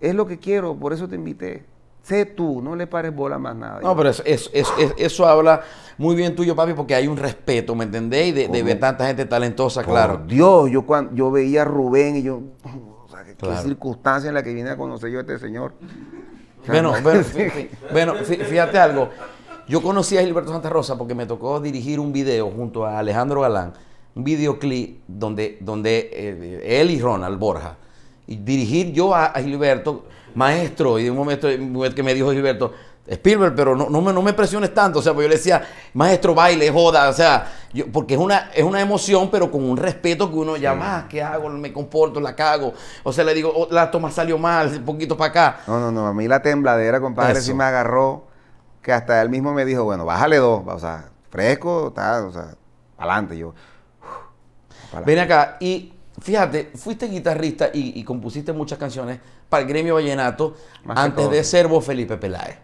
Speaker 2: Es lo que quiero, por eso te invité. Sé tú, no le pares bola más nada. No, pero
Speaker 1: eso, habla muy bien tuyo, papi, porque hay
Speaker 2: un respeto, ¿me entendéis? de, tanta gente talentosa, claro. Dios, yo, cuando, yo veía a Rubén y yo, qué, circunstancia en la que vine a conocer yo a este señor. Bueno, bueno, *laughs* fíjate,
Speaker 1: algo. Yo conocí a Gilberto Santa Rosa porque me tocó dirigir un video junto a Alejandro Galán, un videoclip donde, donde eh, él y Ronald Borja. Y dirigir yo a Gilberto maestro, y de un momento que me dijo Gilberto, Spielberg, pero no, no, me, no me presiones tanto, o sea, pues yo le decía, maestro, baile, joda, o sea, yo, porque es una, es una emoción, pero
Speaker 2: con un respeto que uno ya más,
Speaker 1: ¿qué hago? Me comporto, la cago, o sea, le digo, oh, la toma salió mal, un poquito para acá.
Speaker 2: No, no, no, a mí la tembladera, compadre, sí me agarró, que hasta él mismo me dijo, bueno, bájale dos, o sea, fresco, tal, o sea, adelante, yo. Ven acá, y Fíjate, fuiste guitarrista y, compusiste muchas
Speaker 1: canciones para el gremio vallenato antes de ser vos Felipe Peláez.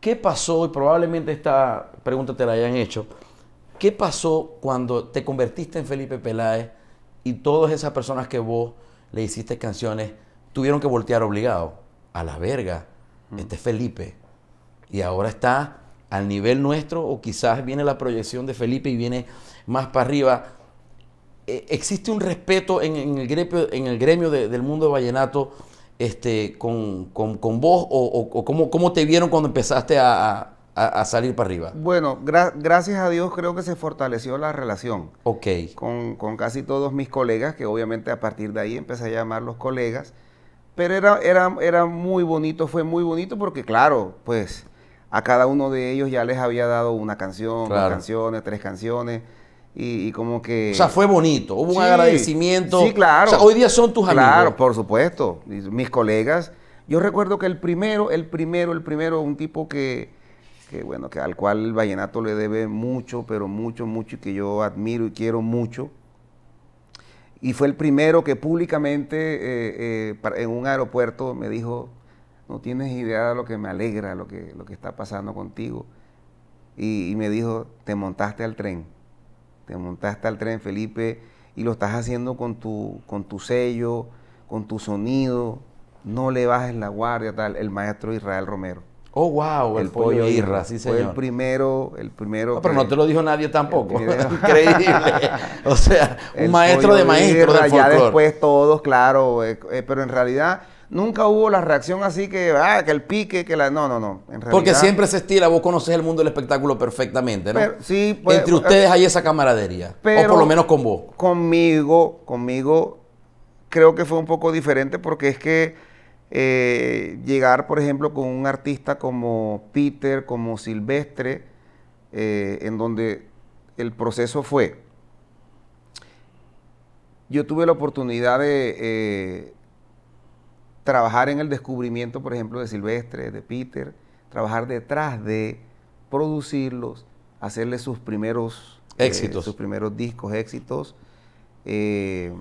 Speaker 1: ¿Qué pasó? Y probablemente esta pregunta te la hayan hecho. ¿Qué pasó cuando te convertiste en Felipe Peláez y todas esas personas que vos le hiciste canciones tuvieron que voltear obligado? A la verga, este es Felipe. Y ahora está al nivel nuestro o quizás viene la proyección de Felipe y viene más para arriba. Eh, existe un respeto en, el gremio, en el gremio del mundo de vallenato este, con, vos o, cómo, te vieron cuando
Speaker 2: empezaste a, salir para arriba? Bueno, gracias a Dios creo que se fortaleció la relación. Con, casi todos mis colegas, que obviamente a partir de ahí empecé a llamar los colegas. Pero era, era, muy bonito, fue muy bonito porque claro, pues a cada uno de ellos ya les había dado una canción, dos canciones, tres canciones y, como que... O sea, fue bonito, hubo un agradecimiento. Sí, claro. hoy día son tus amigos. Claro, por supuesto. Mis colegas. Yo recuerdo que el primero, el primero, el primero, un tipo que, bueno, que al cual el vallenato le debe mucho, pero mucho, mucho, y que yo admiro y quiero mucho. Y fue el primero que públicamente eh, eh, en un aeropuerto me dijo, no tienes idea de lo que me alegra, lo que, lo que está pasando contigo. y me dijo, te montaste al tren te montaste al tren Felipe y lo estás haciendo con tu, con tu sello, con tu sonido, no le bajes la guardia, tal, el maestro Israel Romero. Oh, wow, el, pollo, Irra, sí señor. Fue el primero, el primero. Ah, pero no te lo dijo nadie tampoco. *laughs* Increíble. o sea, *laughs* un maestro de maestros Ya después todos, claro, eh, eh, pero en realidad Nunca hubo la reacción así que, ah, que el pique, que la. No, no, no. En realidad, Porque siempre se estila, vos conoces el mundo del espectáculo perfectamente, ¿no? sí, pues, Entre eh, ustedes hay esa camaradería.
Speaker 1: o por lo menos
Speaker 2: con vos. Conmigo, conmigo, creo que fue un poco diferente porque es que eh, llegar, por ejemplo, con un artista como Peter, como Silvestre, eh, en donde el proceso fue. Yo tuve la oportunidad de trabajar en el descubrimiento, por ejemplo, de Silvestre, de Peter, trabajar detrás de producirlos, hacerles sus primeros eh, éxitos, sus primeros discos, éxitos. Eh,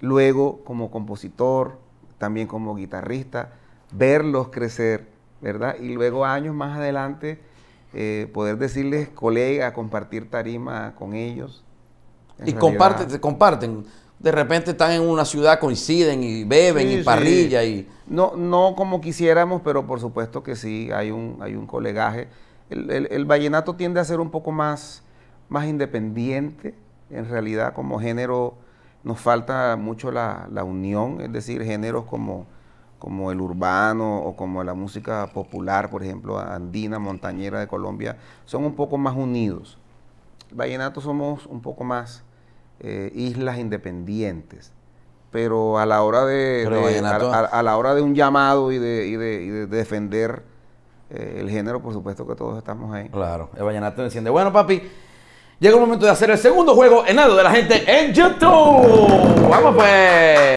Speaker 2: luego, como compositor, también como guitarrista, verlos crecer, ¿verdad? Y luego años más adelante eh, poder decirles colega, compartir tarima con ellos. y comparten,
Speaker 1: comparten
Speaker 2: de repente están en una ciudad, coinciden y beben y parrilla y... No, no como quisiéramos, pero por supuesto que sí, hay un, hay un colegaje. El, vallenato tiende a ser un poco más, más independiente, en realidad como género nos falta mucho la, unión, es decir, géneros como, como el urbano o como la música popular, por ejemplo, andina, montañera de Colombia, son un poco más unidos. El vallenato somos un poco más eh, islas independientes. Pero a la hora de, a, la hora de un llamado y de, defender eh, el género, por supuesto que todos estamos ahí. Claro, el vallenato enciende. Bueno, papi, llega el momento de hacer el segundo
Speaker 1: juego en algo de la gente en YouTube. Vamos pues.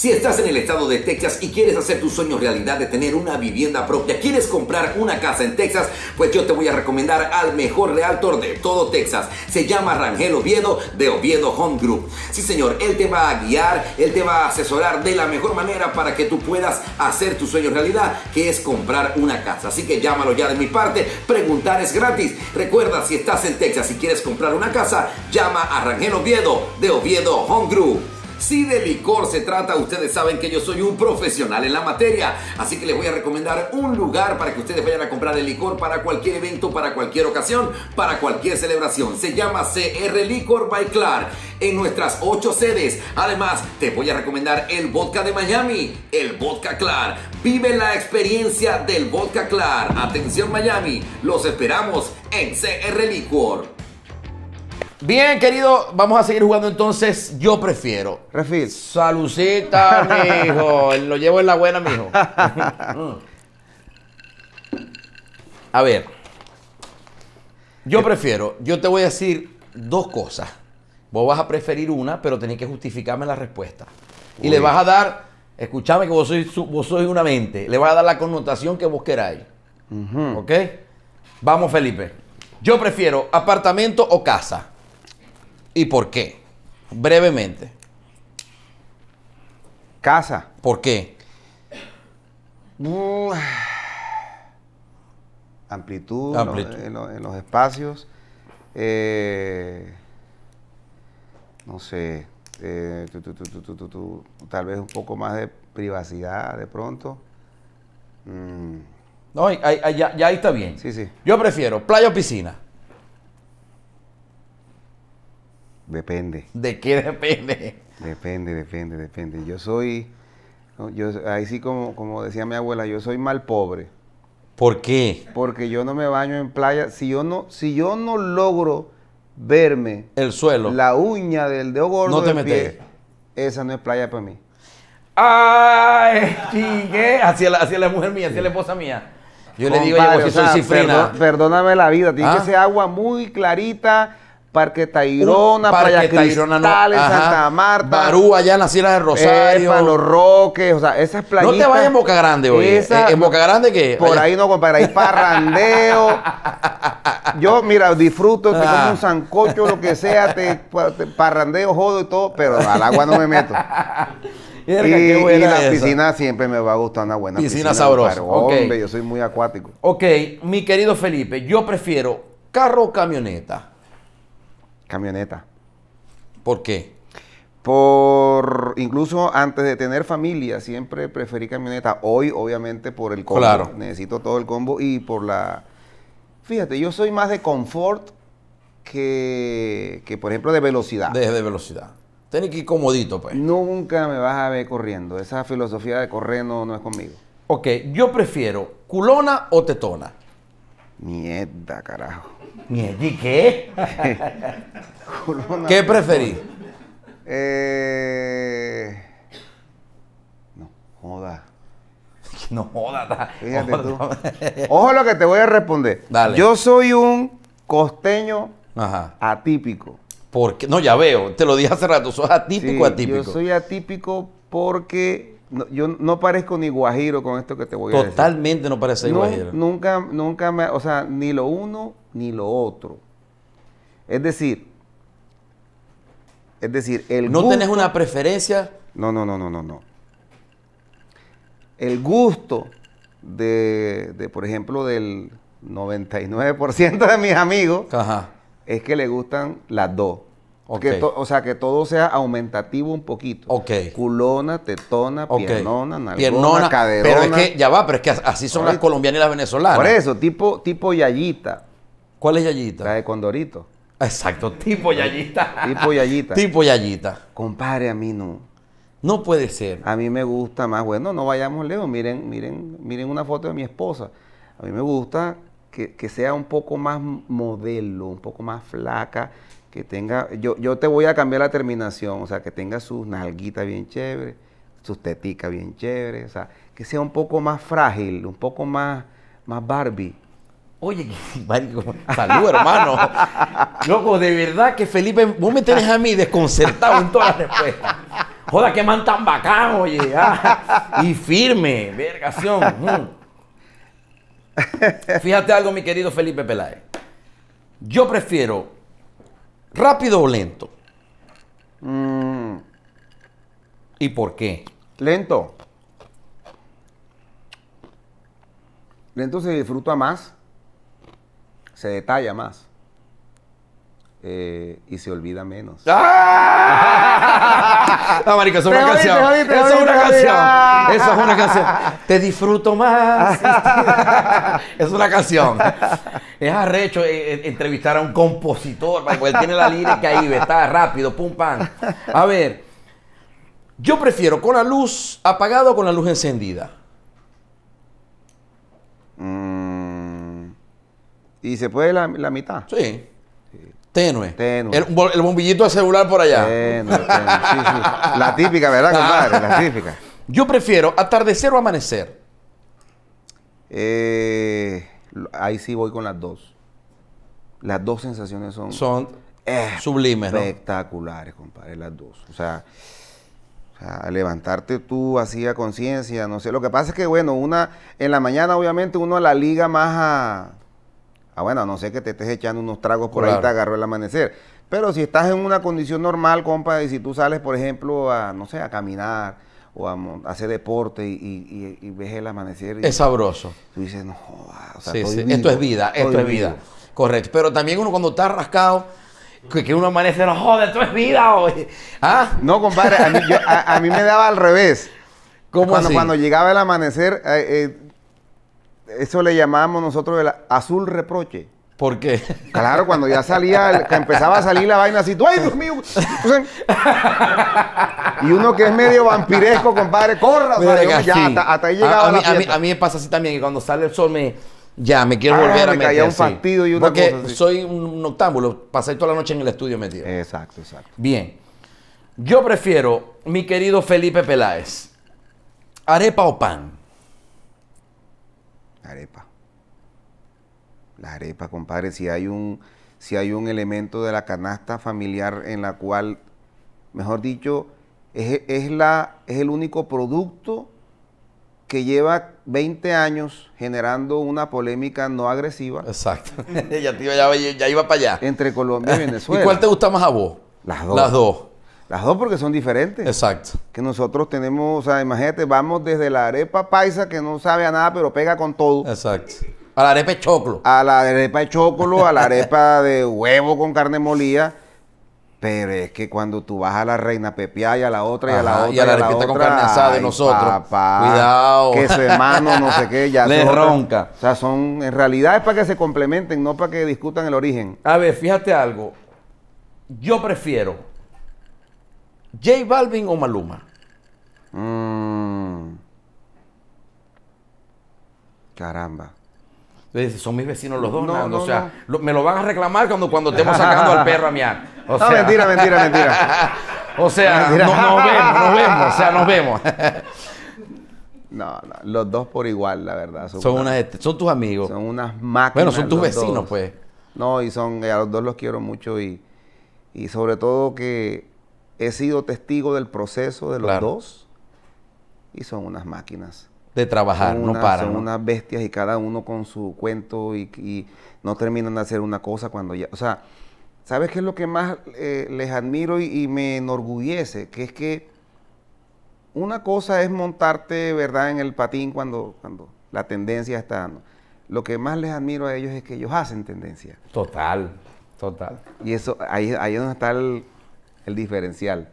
Speaker 1: Si estás en el estado de Texas y quieres hacer tu sueño realidad de tener una vivienda propia, quieres comprar una casa en Texas, pues yo te voy a recomendar al mejor realtor de todo Texas. Se llama Rangel Oviedo de Oviedo Home Group. Sí, señor, él te va a guiar, él te va a asesorar de la mejor manera para que tú puedas hacer tu sueño realidad, que es comprar una casa. Así que llámalo ya de mi parte, preguntar es gratis. Recuerda, si estás en Texas y quieres comprar una casa, llama a Rangel Oviedo de Oviedo Home Group. Si de licor se trata, ustedes saben que yo soy un profesional en la materia, así que les voy a recomendar un lugar para que ustedes vayan a comprar el licor para cualquier evento, para cualquier ocasión, para cualquier celebración. Se llama CR Licor by Clark en nuestras ocho sedes. Además, te voy a recomendar el vodka de Miami, el vodka Clark. Vive la experiencia del vodka Clark. Atención Miami, los esperamos en CR Licor. Bien, querido, vamos a seguir jugando entonces. Yo prefiero. Refil. Salucita, hijo *laughs* Lo llevo en la buena, mijo. Mm. a ver. Yo prefiero. Yo te voy a decir dos cosas. Vos vas a preferir una, pero tenés que justificarme la respuesta. Y le vas a dar. escúchame que vos sois, una mente. Le vas a dar la connotación que vos queráis. ¿Ok? Vamos, Felipe. Yo prefiero apartamento o casa. ¿Y por qué? Brevemente. Casa. ¿Por qué?
Speaker 2: amplitud, En, los, espacios. Eh, no sé, eh, tal vez un poco más de privacidad de pronto. Mm. No, ahí, ya, ya ahí está bien. Sí, sí. Yo prefiero playa o piscina. Depende. ¿De qué depende? Depende, depende, depende. Yo soy, yo, ahí sí como, como decía mi abuela, yo soy mal pobre. ¿Por qué? Porque yo no me baño en playa. Si yo no, si yo no logro verme el suelo, la uña del dedo gordo no te metes. esa no es playa para mí.
Speaker 1: Ay,
Speaker 2: chique, Hacia la, mujer mía, hacia la esposa mía. Yo le digo, yo soy perdóname la vida, tiene que ¿Ah? ser agua muy clarita Parque Tayrona, Parque Tairona Tayrona, Santa Marta. Barú, allá en la Sierra de Rosario. Los Roques, o sea, esas playitas. No te vayas en Boca Grande, hoy, eh, ¿En Boca Grande qué? Por ahí no, compadre, ahí *laughs* parrandeo. Yo, mira, disfruto, te ah. como un sancocho, lo que sea, te, parrandeo, jodo y todo, pero al agua no me meto. *laughs* Y, la piscina siempre me va a gustar una buena piscina. Piscina sabrosa. Hombre, yo soy muy acuático.
Speaker 1: Ok, mi querido Felipe,
Speaker 2: yo prefiero carro o camioneta camioneta. ¿Por qué? Por incluso antes de tener familia, siempre preferí camioneta. Hoy, obviamente, por el combo. Necesito todo el combo y por la. Fíjate, yo soy más de confort que, por ejemplo, de velocidad. de velocidad. Tienes que ir comodito, pues. Nunca me vas a ver corriendo. Esa filosofía de correr no, no es conmigo. Ok, yo prefiero culona o tetona. Mierda, carajo. ¿Mierda y qué? *laughs* ¿Qué preferís? Eh... No, joda. No joda. Ojo Fíjate Ojo lo que te voy a responder. Dale. Yo soy un costeño
Speaker 1: atípico. Porque, no, ya veo, te lo dije hace rato, sos atípico, atípico. Yo soy
Speaker 2: atípico porque no, yo no parezco ni guajiro con esto que te voy a decir. Totalmente no parece guajiro. Nunca, nunca me, o sea, ni lo uno ni lo otro. Es decir, es decir, el ¿No tenés una
Speaker 1: preferencia?
Speaker 2: No, no, no, no, no, no. El gusto de, de por ejemplo, del 99% de mis amigos es que le gustan las dos. Okay. o sea, que todo sea aumentativo un poquito. Ok. Culona, tetona, piernona, nalgona, piernona, Pero es que,
Speaker 1: ya va, pero es que así son las colombianas y las venezolanas. Por eso,
Speaker 2: tipo, tipo yayita. ¿Cuál es yayita? La de Condorito. Exacto,
Speaker 1: tipo yayita. tipo yayita. tipo
Speaker 2: yayita. Compadre, a mí no. No puede ser. A mí me gusta más. Bueno, no vayamos lejos. Miren, miren, miren una foto de mi esposa. A mí me gusta que, que sea un poco más modelo, un poco más flaca que tenga, yo, yo te voy a cambiar la terminación, o sea, que tenga sus nalguitas bien chéveres, sus teticas bien chéveres. o sea, que sea un poco más frágil, un poco más, más Barbie. Oye, *laughs* salud hermano. Loco, pues, de verdad que Felipe, vos me tenés a mí
Speaker 1: desconcertado en todas las respuestas. Joda, qué man tan bacán, oye. Y firme, vergación. Mm. Fíjate algo, mi querido Felipe Peláez. Yo prefiero ¿Rápido o lento?
Speaker 2: Mm. ¿Y por qué? Lento. Lento se disfruta más, se detalla más eh, y se olvida menos. ¡Ah! *laughs* no, marica, es una canción. es una canción. Ah. Eso es una
Speaker 1: canción. Te disfruto más. *laughs* es una canción es arrecho eh, eh, entrevistar a un compositor, porque él tiene la lírica ahí, está rápido, pum, pam. A ver, yo prefiero con la luz apagada o con la luz encendida.
Speaker 2: Mm.
Speaker 1: ¿Y se puede la, mitad? Sí. Tenue. tenue. El, bombillito de celular por allá.
Speaker 2: Tenue, La típica, ¿verdad, ah. compadre? La típica. Yo prefiero atardecer o amanecer. Eh, ahí sí voy con las dos. Las dos sensaciones son... Son sublimes, Espectaculares, compadre, las dos. O sea, levantarte tú así a conciencia, no sé. Lo que pasa es que, bueno, una... En la mañana, obviamente, uno la liga más a... Ah, bueno, no sé que te estés echando unos tragos por ahí, te agarró el amanecer. Pero si estás en una condición normal, compadre, y si tú sales, por ejemplo, a, no sé, a caminar, o hacer deporte y, y, ves el amanecer. es sabroso. Tú dices, no, esto es vida, esto es vida.
Speaker 1: Correcto. Pero también uno cuando está rascado, que, uno amanece, no, jode esto es vida,
Speaker 2: ¿Ah? No, compadre, a mí, me daba al revés. cuando, llegaba el amanecer, eh, eh, eso le llamábamos nosotros el azul reproche. Porque. Claro, cuando ya salía, empezaba a salir la vaina así, ¡ay, Dios mío! y uno que es medio vampiresco, compadre, corra, hasta, ahí llegaba a,
Speaker 1: mí, me pasa así también, que cuando sale el sol me. Ya, me quiero volver a meter. un partido y una Porque cosa soy un octámbulo, pasé toda la noche en el estudio metido. Exacto, exacto. Bien. Yo prefiero, mi querido Felipe Peláez, arepa o
Speaker 2: pan. Arepa. La arepa, compadre, si hay un, si hay un elemento de la canasta familiar en la cual, mejor dicho, es, la, es el único producto que lleva 20 años generando una polémica no agresiva. Exacto. *laughs* ya, ya, ya, iba para allá. Entre Colombia y *laughs* Venezuela. ¿Y cuál te gusta más a vos? Las dos. Las dos. Las dos porque son diferentes. Exacto. Que nosotros tenemos, o sea, imagínate, vamos desde la arepa paisa que no sabe a nada, pero pega con todo. Exacto. A la arepa de choclo. A la arepa de choclo, a la arepa *laughs* de huevo con carne molida. Pero es que cuando tú vas a la reina Pepia y a la otra y a la otra. Y a la, con carne asada de nosotros. Cuidado. Que se mano no sé qué, ya. *laughs* Le ronca. o sea, son. En realidad es para que se complementen, no para que discutan el origen.
Speaker 1: A ver, fíjate algo. Yo prefiero. ¿J Balvin o Maluma?
Speaker 2: Mm. Caramba
Speaker 1: son mis vecinos los dos, no, o sea, me lo van a reclamar cuando, cuando estemos sacando al perro a miar. O *laughs* mentira, mentira, mentira.
Speaker 2: *laughs* o sea, No, nos vemos, nos vemos, o sea, nos vemos. *laughs* no, no, los dos por igual, la verdad. Son, unas, son tus amigos. Son unas máquinas. Bueno, son tus vecinos, pues. No, y son, a los dos los quiero mucho y, y sobre todo que he sido testigo del proceso de los dos y son unas máquinas de trabajar, no paran. Son unas bestias y cada uno con su cuento y, no terminan de hacer una cosa cuando ya... O sea, ¿sabes qué es lo que más eh, les admiro y, me enorgullece? Que es que una cosa es montarte, ¿verdad?, en el patín cuando, cuando la tendencia está dando. Lo que más les admiro a ellos es que ellos hacen tendencia. Total, total. Y eso, ahí, ahí es donde está el diferencial.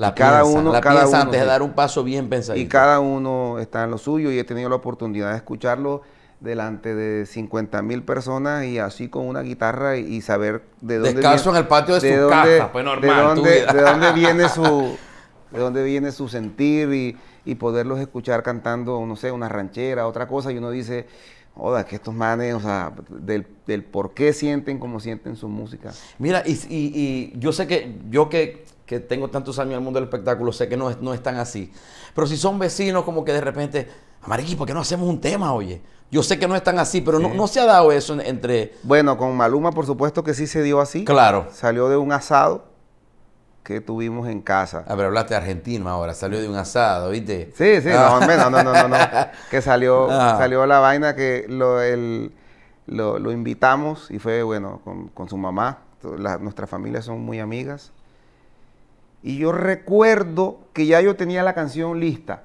Speaker 2: La cada uno, antes de dar un paso bien pensadito. Y cada uno está en lo suyo y he tenido la oportunidad de escucharlo delante de 50 mil personas y así con una guitarra y saber de dónde viene, en el patio de, su casa, pues normal, de, dónde, viene su *laughs* de dónde viene su sentir y, poderlos escuchar cantando, no sé, una ranchera, otra cosa y uno dice, joda, que estos manes, o sea, del, por qué sienten como sienten su música.
Speaker 1: Mira, y, y yo sé que yo que que tengo tantos años en el mundo del espectáculo, sé que no es, no tan así. Pero si son vecinos, como que de repente,
Speaker 2: Mariqui, ¿por qué no hacemos un tema, oye? Yo sé que no es tan así, pero no, se ha dado eso entre... Bueno, con Maluma, por supuesto que sí se dio así. Claro. Salió de un asado que tuvimos en casa. Ah, pero hablaste argentino ahora, salió de un asado, ¿viste? Sí, sí, no, ah. no, no, no, no, *laughs* que salió, ah. salió la vaina que lo, lo, invitamos y fue, bueno, con, su mamá. nuestras familias son muy amigas y yo recuerdo que ya yo tenía la canción lista.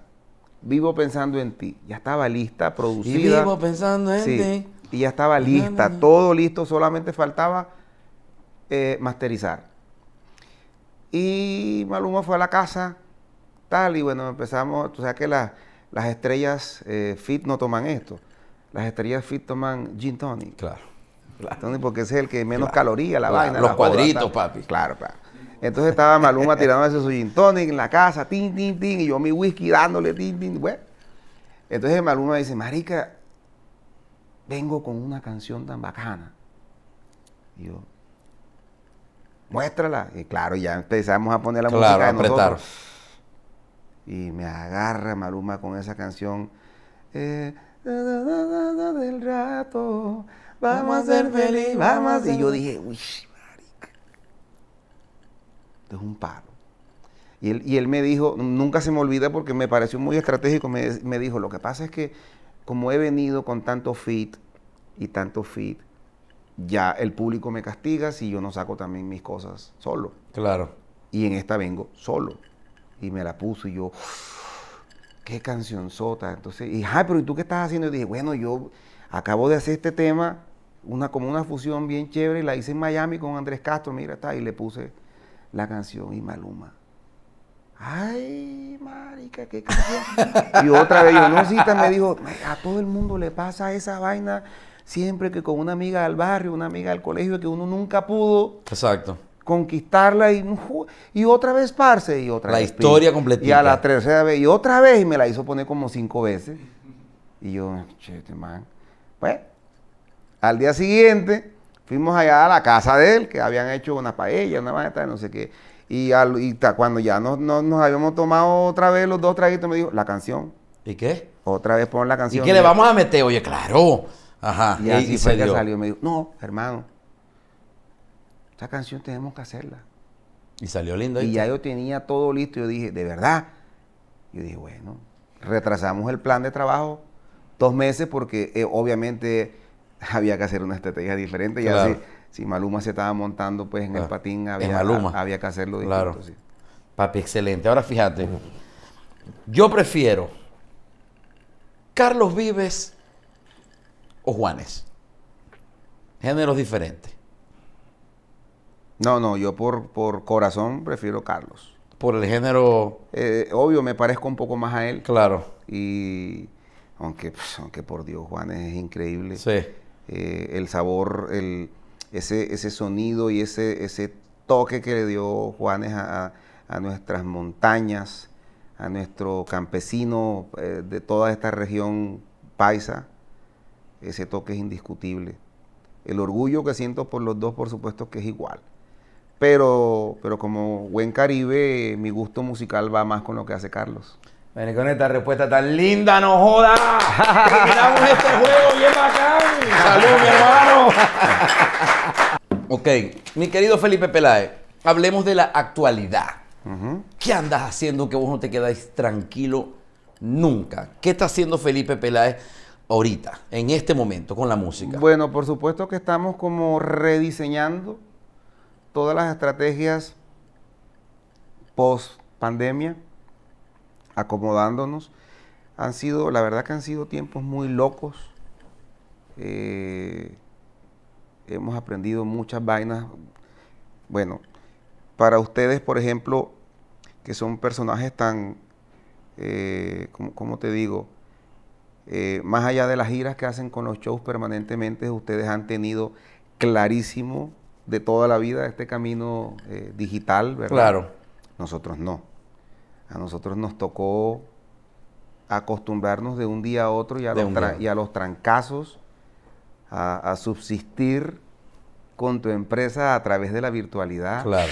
Speaker 2: Vivo pensando en ti. Ya estaba lista, producida. vivo
Speaker 1: pensando en ti.
Speaker 2: Y ya estaba lista, todo listo, solamente faltaba eh, masterizar. Y Maluma fue a la casa, tal, y bueno, empezamos, tú sabes que las estrellas eh, fit no toman esto. Las estrellas fit toman gin Tony Claro. porque es el que menos caloría, la vaina. Los cuadritos, papi. Claro, claro. Entonces estaba Maluma tirándose su gin en la casa, tin, tin, tin, y yo mi whisky dándole, tin, tin, Entonces Maluma dice, marica, vengo con una canción tan bacana. Y yo, muéstrala. Y claro, ya empezamos a poner la claro, música Y me agarra Maluma con esa canción. Eh, del rato, vamos a ser felices, Y yo dije, uy, es un paro. Y él, me dijo, nunca se me olvida porque me pareció muy estratégico, me, dijo, lo que pasa es que como he venido con tanto fit y tanto fit, ya el público me castiga si yo no saco también mis cosas solo. Claro. Y en esta vengo solo. Y me la puso y yo, qué canción sota. Entonces, y, ay, pero ¿y tú qué estás haciendo? Y dije, bueno, yo acabo de hacer este tema, una, como una fusión bien chévere, y la hice en Miami con Andrés Castro, mira, está, y le puse la canción y Maluma. Ay, marica, qué canción. y otra vez yo, no, cita, me dijo, a todo el mundo le pasa esa vaina siempre que con una amiga del barrio, una amiga del colegio que uno nunca pudo. Exacto. Conquistarla y, y otra vez parce y otra vez. La historia completa. Y a la tercera vez, y otra vez, y me la hizo poner como cinco veces. Y yo, che, man. Pues, al día siguiente, Fuimos allá a la casa de él, que habían hecho una paella, una maestra, no sé qué. Y, y cuando ya nos, habíamos tomado otra vez los dos traguitos, me dijo, la canción. ¿Y qué? Otra vez pon la canción. ¿Y qué le vamos a meter? Oye, claro. Ajá. Y, así y fue salió. Me dijo, no, hermano, esta canción tenemos que hacerla. Y salió lindo. Y ya yo tenía todo listo. Yo dije, de verdad. Yo dije, bueno, retrasamos el plan de trabajo dos meses porque eh, obviamente *laughs* había que hacer una estrategia diferente. y si, Maluma se estaba montando pues en el ah, patín, había, que hacerlo Claro. Papi, excelente. Ahora fíjate, yo prefiero
Speaker 1: Carlos Vives
Speaker 2: o Juanes. Géneros diferentes. No, no, yo por, por corazón prefiero Carlos. Por el género. Eh, obvio, me parezco un poco más a él. Claro. Y aunque, aunque por Dios, Juanes es increíble. Sí eh, el sabor, ese, sonido y ese, ese toque que le dio Juanes a, nuestras montañas, a nuestro campesino eh, de toda esta región paisa, ese toque es indiscutible. El orgullo que siento por los dos, por supuesto que es igual. Pero, pero como buen caribe, mi gusto musical va más con lo que hace Carlos. Ven con esta respuesta tan linda, no joda. *laughs* Terminamos este juego bien bacán. Salud, mi hermano.
Speaker 1: ok, mi querido Felipe Peláez, hablemos de la actualidad. ¿Qué andas haciendo que vos no te quedáis tranquilo nunca? ¿Qué está haciendo Felipe Peláez ahorita, en este momento, con la música?
Speaker 2: Bueno, por supuesto que estamos como rediseñando todas las estrategias post pandemia acomodándonos. Han sido, la verdad que han sido tiempos muy locos. Eh, hemos aprendido muchas vainas. Bueno, para ustedes, por ejemplo, que son personajes tan, eh, como, te digo, eh, más allá de las giras que hacen con los shows permanentemente, ustedes han tenido clarísimo de toda la vida este camino digital, ¿verdad? Claro. Nosotros no. A nosotros nos tocó acostumbrarnos de un día a otro y a, los, a trancazos, a, a, subsistir con tu empresa a través de la virtualidad. Claro.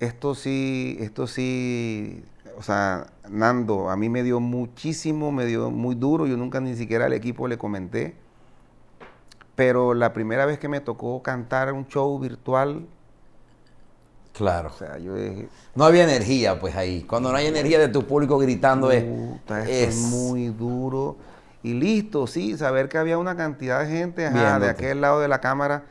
Speaker 2: Esto sí, esto sí, o sea, Nando, a mí me dio muchísimo, me dio muy duro, yo nunca ni siquiera al equipo le comenté, pero la primera vez que me tocó cantar un show virtual, Claro. sea, no había energía, pues ahí. Cuando no hay energía de tu público gritando es, es muy duro. Y listo, sí, saber que había una cantidad de gente ajá, de aquel lado de la cámara.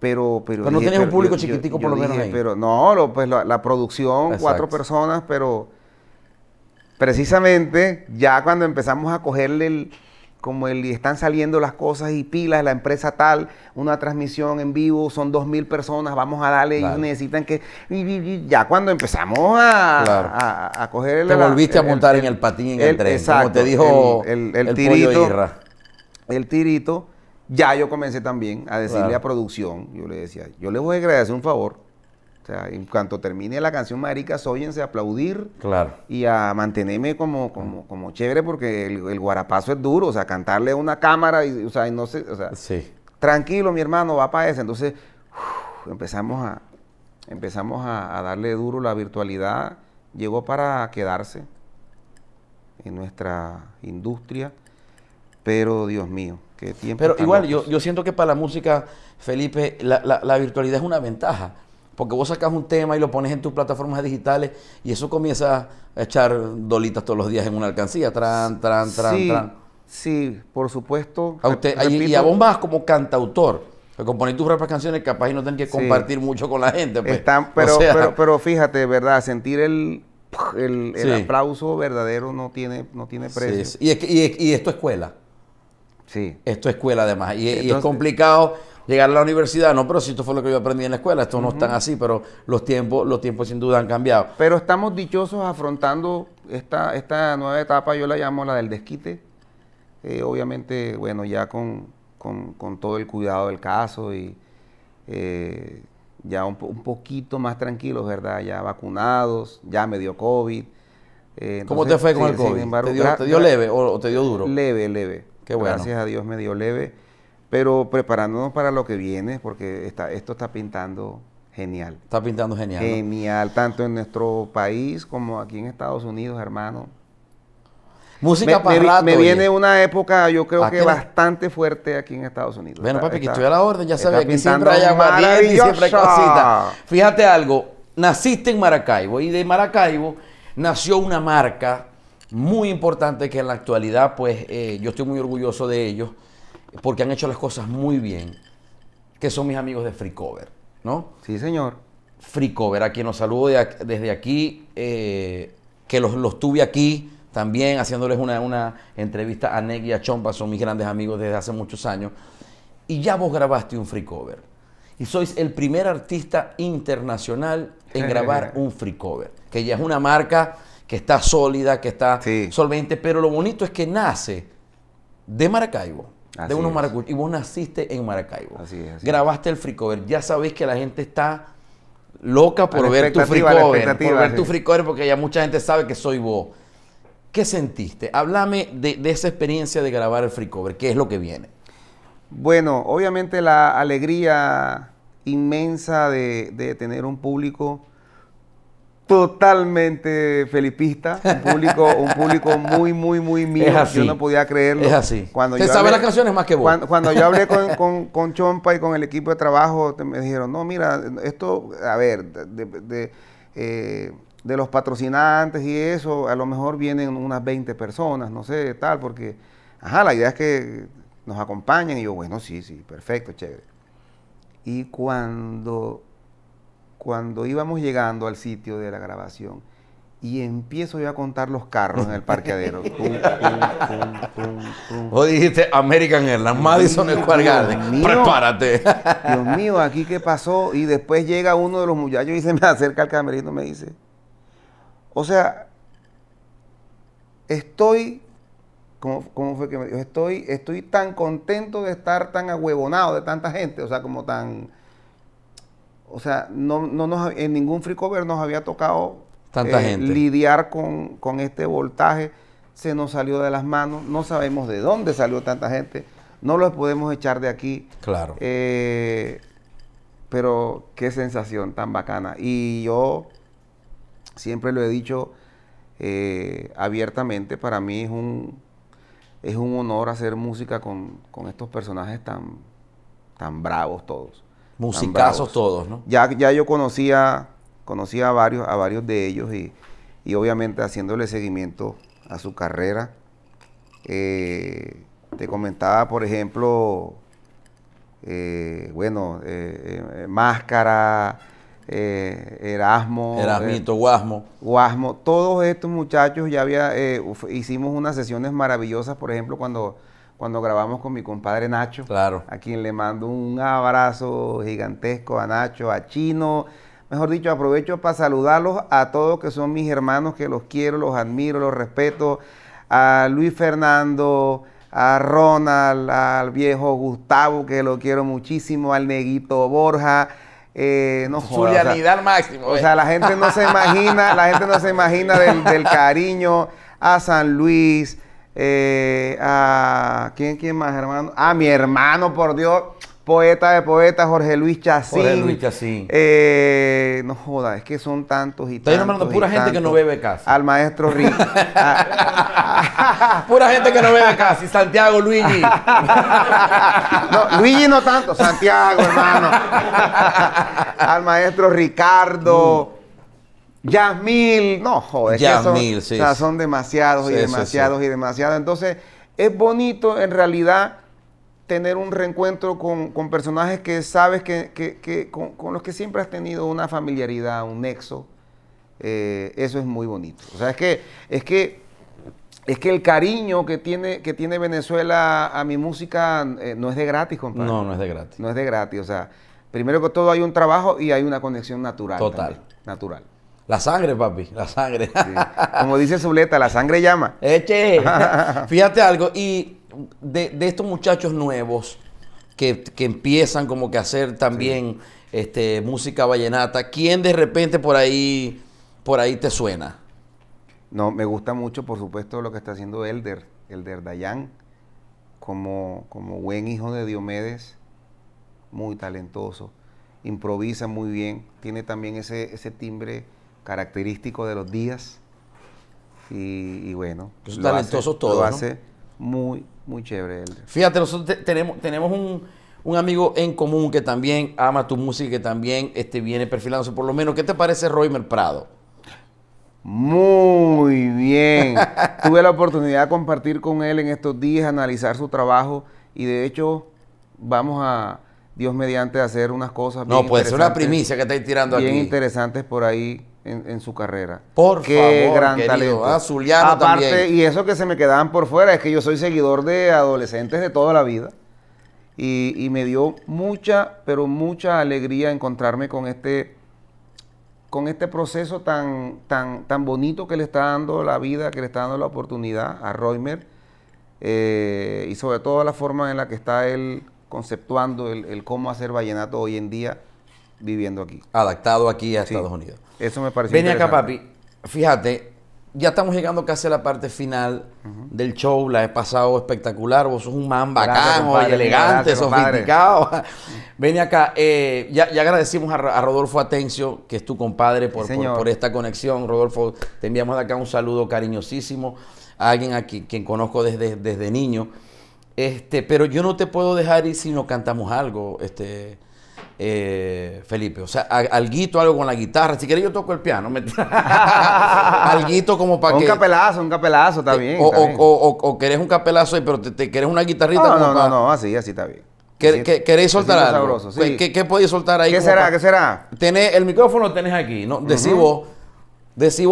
Speaker 2: Pero, pero, no tenías un público chiquitico por lo menos. Pero no, pues la, producción, cuatro personas, pero precisamente ya cuando empezamos a cogerle el, como el, están saliendo las cosas y pilas, la empresa tal, una transmisión en vivo, son dos mil personas, vamos a darle y necesitan que... ya cuando empezamos a, coger el... Te volviste a montar en el patín, en el, tren, como te dijo el, tirito. El tirito, ya yo comencé también a decirle a producción, yo le decía, yo le voy a agradecer un favor, sea, en cuanto termine la canción maricas, óyense a aplaudir claro. y a mantenerme como, como, chévere porque el, guarapazo es duro, o sea, cantarle a una cámara y, o sea, no sé, o sea, sí. tranquilo mi hermano, va para eso. Entonces, empezamos, a, empezamos a, darle duro la virtualidad, llegó para quedarse en nuestra industria, pero Dios mío. Qué tiempo pero igual,
Speaker 1: yo, yo siento que para la música, Felipe, la, la virtualidad es una ventaja. Porque vos sacas un tema y lo pones en tus plataformas digitales y eso comienza a echar dolitas todos los días en una alcancía. Tran, tran, tran, sí,
Speaker 2: Sí, por supuesto. y a vos
Speaker 1: más como cantautor. Que
Speaker 2: componer tus propias canciones capaz y no tenés que compartir mucho con la gente. Pues. pero, pero, fíjate, ¿verdad? Sentir el, el, aplauso verdadero no tiene, no tiene precio. Y y,
Speaker 1: es escuela. Sí. Esto escuela además. y es complicado llegar a la universidad, no, pero si esto fue lo que yo aprendí en la escuela, esto no es tan así, pero los tiempos, los tiempos sin duda han cambiado.
Speaker 2: Pero estamos dichosos afrontando esta, esta nueva etapa, yo la llamo la del desquite. Eh, obviamente, bueno, ya con, todo el cuidado del caso y eh, ya un, poquito más tranquilos, ¿verdad? Ya vacunados, ya me dio COVID. Eh, ¿Cómo te fue con el COVID? ¿Te, dio, leve o, te dio duro? Leve, leve. Qué Gracias a Dios me dio leve pero preparándonos para lo que viene, porque esto está pintando genial. Está pintando genial. Genial, tanto en nuestro país como aquí en Estados Unidos, hermano. Música para me, Me viene una época, yo creo que bastante fuerte aquí en Estados Unidos. Bueno, papi, que estoy a la orden, ya sabes, que siempre hay y siempre
Speaker 1: Fíjate algo, naciste en Maracaibo y de Maracaibo nació una marca muy importante que en la actualidad, pues, eh, yo estoy muy orgulloso de ellos porque han hecho las cosas muy bien, que son mis amigos de Free Cover, ¿no? Sí, señor. Free Cover, a quien los saludo desde aquí, eh, que los, tuve aquí también haciéndoles una, entrevista a Neg y a Chompa, son mis grandes amigos desde hace muchos años. Y ya vos grabaste un Free Cover. Y sois el primer artista internacional en grabar un Free Cover, que ya es una marca que está sólida, que está solvente, pero lo bonito es que nace de Maracaibo de unos Y vos naciste en Maracaibo. Así Grabaste el free cover. Ya sabéis que la gente está loca por ver tu free cover. Por ver tu porque ya mucha gente sabe que soy vos. ¿Qué sentiste? Háblame de,
Speaker 2: esa experiencia de grabar el free cover. ¿Qué es lo que viene? Bueno, obviamente la alegría inmensa de tener un público totalmente felipista, un público, un público muy, muy, muy mío. Yo no podía creerlo. Es así. Cuando sabe las canciones más que vos. Cuando, yo hablé *laughs* con, Chompa y con el equipo de trabajo, me dijeron, no, mira, esto, a ver, de, eh, de los patrocinantes y eso, a lo mejor vienen unas 20 personas, no sé, tal, porque, ajá, la idea es que nos acompañen. Y yo, bueno, sí, sí, perfecto, chévere. Y cuando cuando íbamos llegando al sitio de la grabación, y empiezo yo a contar los carros en el parqueadero. *laughs* O dijiste American Airlines, Madison Square Garden. Prepárate. Dios mío, aquí qué pasó. Y después llega uno de los muchachos y se me acerca al camerino y me dice: O sea, estoy. ¿Cómo, fue que me dijo? Estoy, estoy tan contento de estar tan ahuevonado de tanta gente, o sea, como tan o sea, en ningún free cover nos había tocado eh, lidiar con, este voltaje. Se nos salió de las manos, no sabemos de dónde salió tanta gente, no los podemos echar de aquí. Claro. Eh, pero qué sensación tan bacana. Y yo siempre lo he dicho eh, abiertamente, para mí es un, es un honor hacer música con, con estos personajes tan, tan bravos todos.
Speaker 1: Musicazos todos, ¿no?
Speaker 2: Ya, ya yo conocía, conocía a, varios, a varios de ellos y, obviamente haciéndole seguimiento a su carrera. Eh, te comentaba, por ejemplo, eh, bueno, eh, Máscara, Erasmo. Erasmito, Guasmo. Guasmo. Todos estos muchachos ya había, hicimos unas sesiones maravillosas, por ejemplo, cuando cuando grabamos con mi compadre Nacho. Claro. A quien le mando un abrazo gigantesco a Nacho, a Chino. Mejor dicho, aprovecho para saludarlos a todos que son mis hermanos, que los quiero, los admiro, los respeto. A Luis Fernando, a Ronald, al viejo Gustavo, que lo quiero muchísimo, al Neguito Borja. Eh, no o sea,
Speaker 1: máximo. O eh. sea, la gente no se imagina, la
Speaker 2: gente no se imagina del *laughs* cariño a San Luis, eh, a, ¿quién, más, hermano? ah, mi hermano, por Dios poeta de poeta Jorge Luis Chacín. Jorge Luis Chacín. Eh, no joda, es que son tantos y Estoy tantos. pura gente que no bebe casi. Al maestro Ricardo. *laughs* Ah. *laughs* pura gente que no bebe casi. Santiago, Luigi. *laughs* Luigi no tanto, Santiago, hermano. Al maestro Ricardo. Mm. Yasmil, no joder, Yasmil, son, o sea, son demasiados y demasiados y demasiados. Entonces, es bonito en realidad tener un reencuentro con, personajes que sabes que, con, los que siempre has tenido una familiaridad, un nexo. Eh, eso es muy bonito. O sea, es que, es que, es que el cariño que tiene, que tiene Venezuela a mi música eh, no es de gratis, compadre. No, no es de gratis. No es de gratis. O sea, primero que todo hay un trabajo y hay una conexión natural. Total. natural. La sangre, papi, la sangre. Como dice Zuleta, la sangre llama. Eche. *laughs* Fíjate
Speaker 1: algo, y de, estos muchachos nuevos que, empiezan como que a hacer también este, música vallenata, ¿quién de repente por ahí,
Speaker 2: por ahí te suena? No, me gusta mucho, por supuesto, lo que está haciendo Elder, Elder Dayan, como, como buen hijo de Diomedes, muy talentoso, improvisa muy bien, tiene también ese, ese timbre característico de los días. Y, bueno, lo talentosos hace, hace muy, muy chévere. él.
Speaker 1: Fíjate, nosotros tenemos, tenemos un, amigo en común que también ama tu música y que también este, viene perfilándose por lo menos. ¿Qué te parece Roymer Prado?
Speaker 2: Muy bien. *laughs* Tuve la oportunidad de compartir con él en estos días, analizar su trabajo y de hecho vamos a, Dios mediante, hacer unas cosas. No, puede una primicia que estáis tirando Bien interesantes por ahí en, su carrera. Por Qué gran talento. Aparte, y eso que se me quedaban por fuera, es que yo soy seguidor de adolescentes de toda la vida. Y, me dio mucha, pero mucha alegría encontrarme con este, con este proceso tan, tan, tan bonito que le está dando la vida, que le está dando la oportunidad a Roymer. Eh, y sobre todo la forma en la que está él conceptuando el, el cómo hacer vallenato hoy en día viviendo aquí. Adaptado aquí a Estados Unidos. Eso me parece Ven acá, papi.
Speaker 1: Fíjate, ya estamos llegando casi a la parte final del show. La he pasado espectacular. Vos sos un man bacán, elegante, sofisticado. *laughs* Ven acá. Eh, ya, agradecimos a, Rodolfo Atencio, que es tu compadre, por, por, esta conexión. Rodolfo, te enviamos de acá un saludo cariñosísimo a alguien aquí quien conozco desde, desde niño. Este, pero yo no te puedo dejar ir si no cantamos algo. Este, eh, Felipe. O sea, alguito, algo con la guitarra. Si quieres, yo toco el piano. *laughs* alguito como para que. Un capelazo, un capelazo, está, bien, o, querés un capelazo, pero te, querés una guitarrita. No, no, no,
Speaker 2: así, así está bien.
Speaker 1: ¿Qué, queréis soltar algo? ¿Qué, podéis soltar ahí? ¿Qué será? ¿Qué será? Tenés, el micrófono lo tenés aquí. ¿no? Decí vos,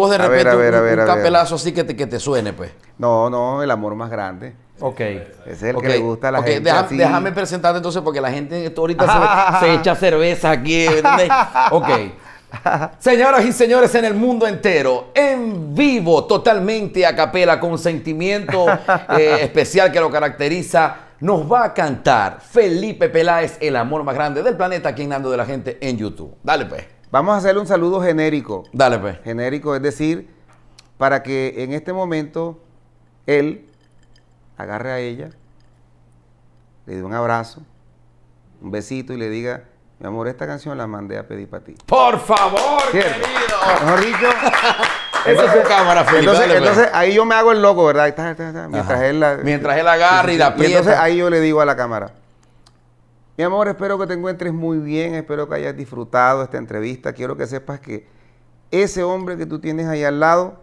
Speaker 2: de repente un, capelazo así que te, que te suene, pues. No, no, el amor más grande. Ok. Es el que le gusta a la gente. Déjame
Speaker 1: presentarte entonces, porque la gente ahorita se, *laughs* se, echa cerveza aquí. ok. Señoras y señores en el mundo entero, en vivo, totalmente a capela, con sentimiento *laughs* eh, especial que lo caracteriza, nos va a cantar Felipe Peláez, el amor más grande del
Speaker 2: planeta, aquí en Nando de la Gente en YouTube. Dale, pues. Vamos a hacerle un saludo genérico. Dale, pues. Genérico, es decir, para que en este momento él agarre a ella, le dé un abrazo, un besito y le diga, mi amor, esta canción la mandé a pedir para ti. Por favor, querido. *laughs* Esa es su cámara, Felipe. Pues. Entonces, ahí yo me hago el loco, ¿verdad? Mientras él la, agarra y la entonces ahí yo le digo a la cámara, mi amor, espero que te encuentres muy bien, espero que hayas disfrutado esta entrevista, quiero que sepas que ese hombre que tú tienes ahí al lado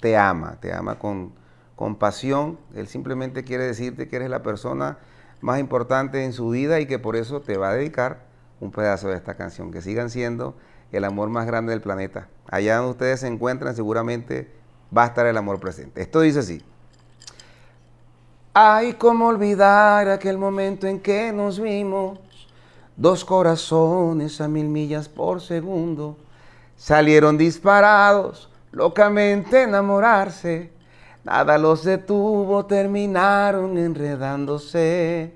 Speaker 2: te ama, te ama con compasión. Él simplemente quiere decirte que eres la persona más importante en su vida y que por eso te va a dedicar un pedazo de esta canción. Que sigan siendo el amor más grande del planeta. Allá donde ustedes se encuentran seguramente va a estar el amor presente. Esto dice así. Ay, cómo olvidar aquel momento en que nos vimos. Dos corazones a mil millas por segundo. Salieron disparados, locamente enamorarse. Nada los detuvo, terminaron enredándose.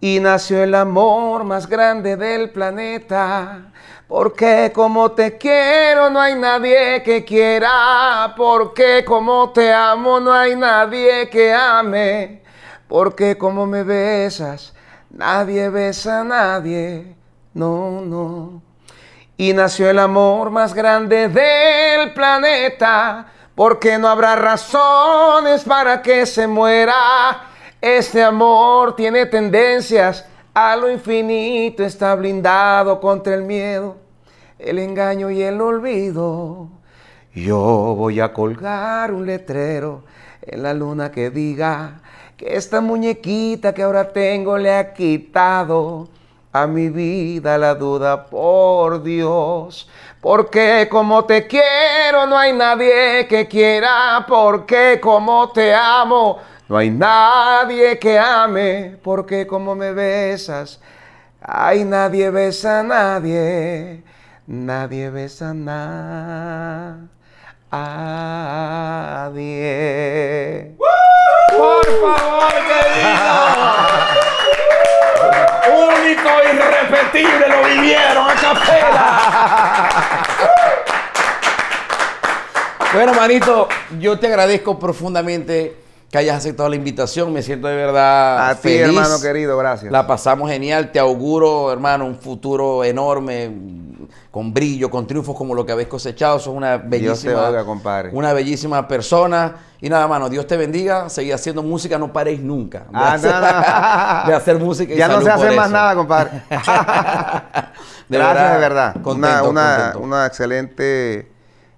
Speaker 2: Y nació el amor más grande del planeta. Porque como te quiero no hay nadie que quiera. Porque como te amo no hay nadie que ame. Porque como me besas, nadie besa a nadie. No, no. Y nació el amor más grande del planeta porque no habrá razones para que se muera. Este amor tiene tendencias a lo infinito, está blindado contra el miedo, el engaño y el olvido. Yo voy a colgar un letrero en la luna que diga que esta muñequita que ahora tengo le ha quitado a mi vida la duda por Dios. Porque como te quiero no hay nadie que quiera, porque como te amo no hay nadie que ame, porque como me besas, ay nadie besa a nadie, nadie besa a nadie. ¡Woo! Por favor, querido. *laughs* Único, irrepetible, lo vivieron a capela.
Speaker 1: bueno, manito, yo te agradezco profundamente que hayas aceptado la invitación. Me siento de verdad A ti, hermano querido, gracias. La pasamos genial. Te auguro, hermano, un futuro enorme, con brillo, con triunfos como lo que habéis cosechado. Sos una bellísima, Una bellísima persona. Y nada, hermano, Dios te bendiga. Seguid haciendo música, no paréis nunca. De, ah, hacer,
Speaker 2: *laughs* de hacer música Ya no se hace más nada, compadre. *laughs* *laughs* de verdad, de verdad. una excelente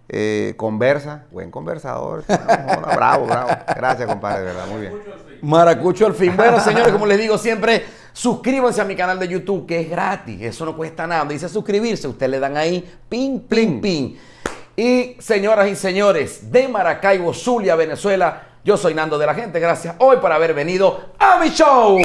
Speaker 2: eh, conversa, buen conversador. *laughs* bravo, bravo. Gracias, compadre, verdad, muy bien.
Speaker 1: Maracucho al fin. Bueno, señores,
Speaker 2: como les digo siempre, suscríbanse a mi canal de
Speaker 1: YouTube, que es gratis. Eso no cuesta nada. Dice suscribirse, ustedes le dan ahí, ping, ping, ping. Y señoras y señores, de Maracaibo, Zulia, Venezuela, yo soy Nando de la Gente. Gracias hoy por haber venido a mi show.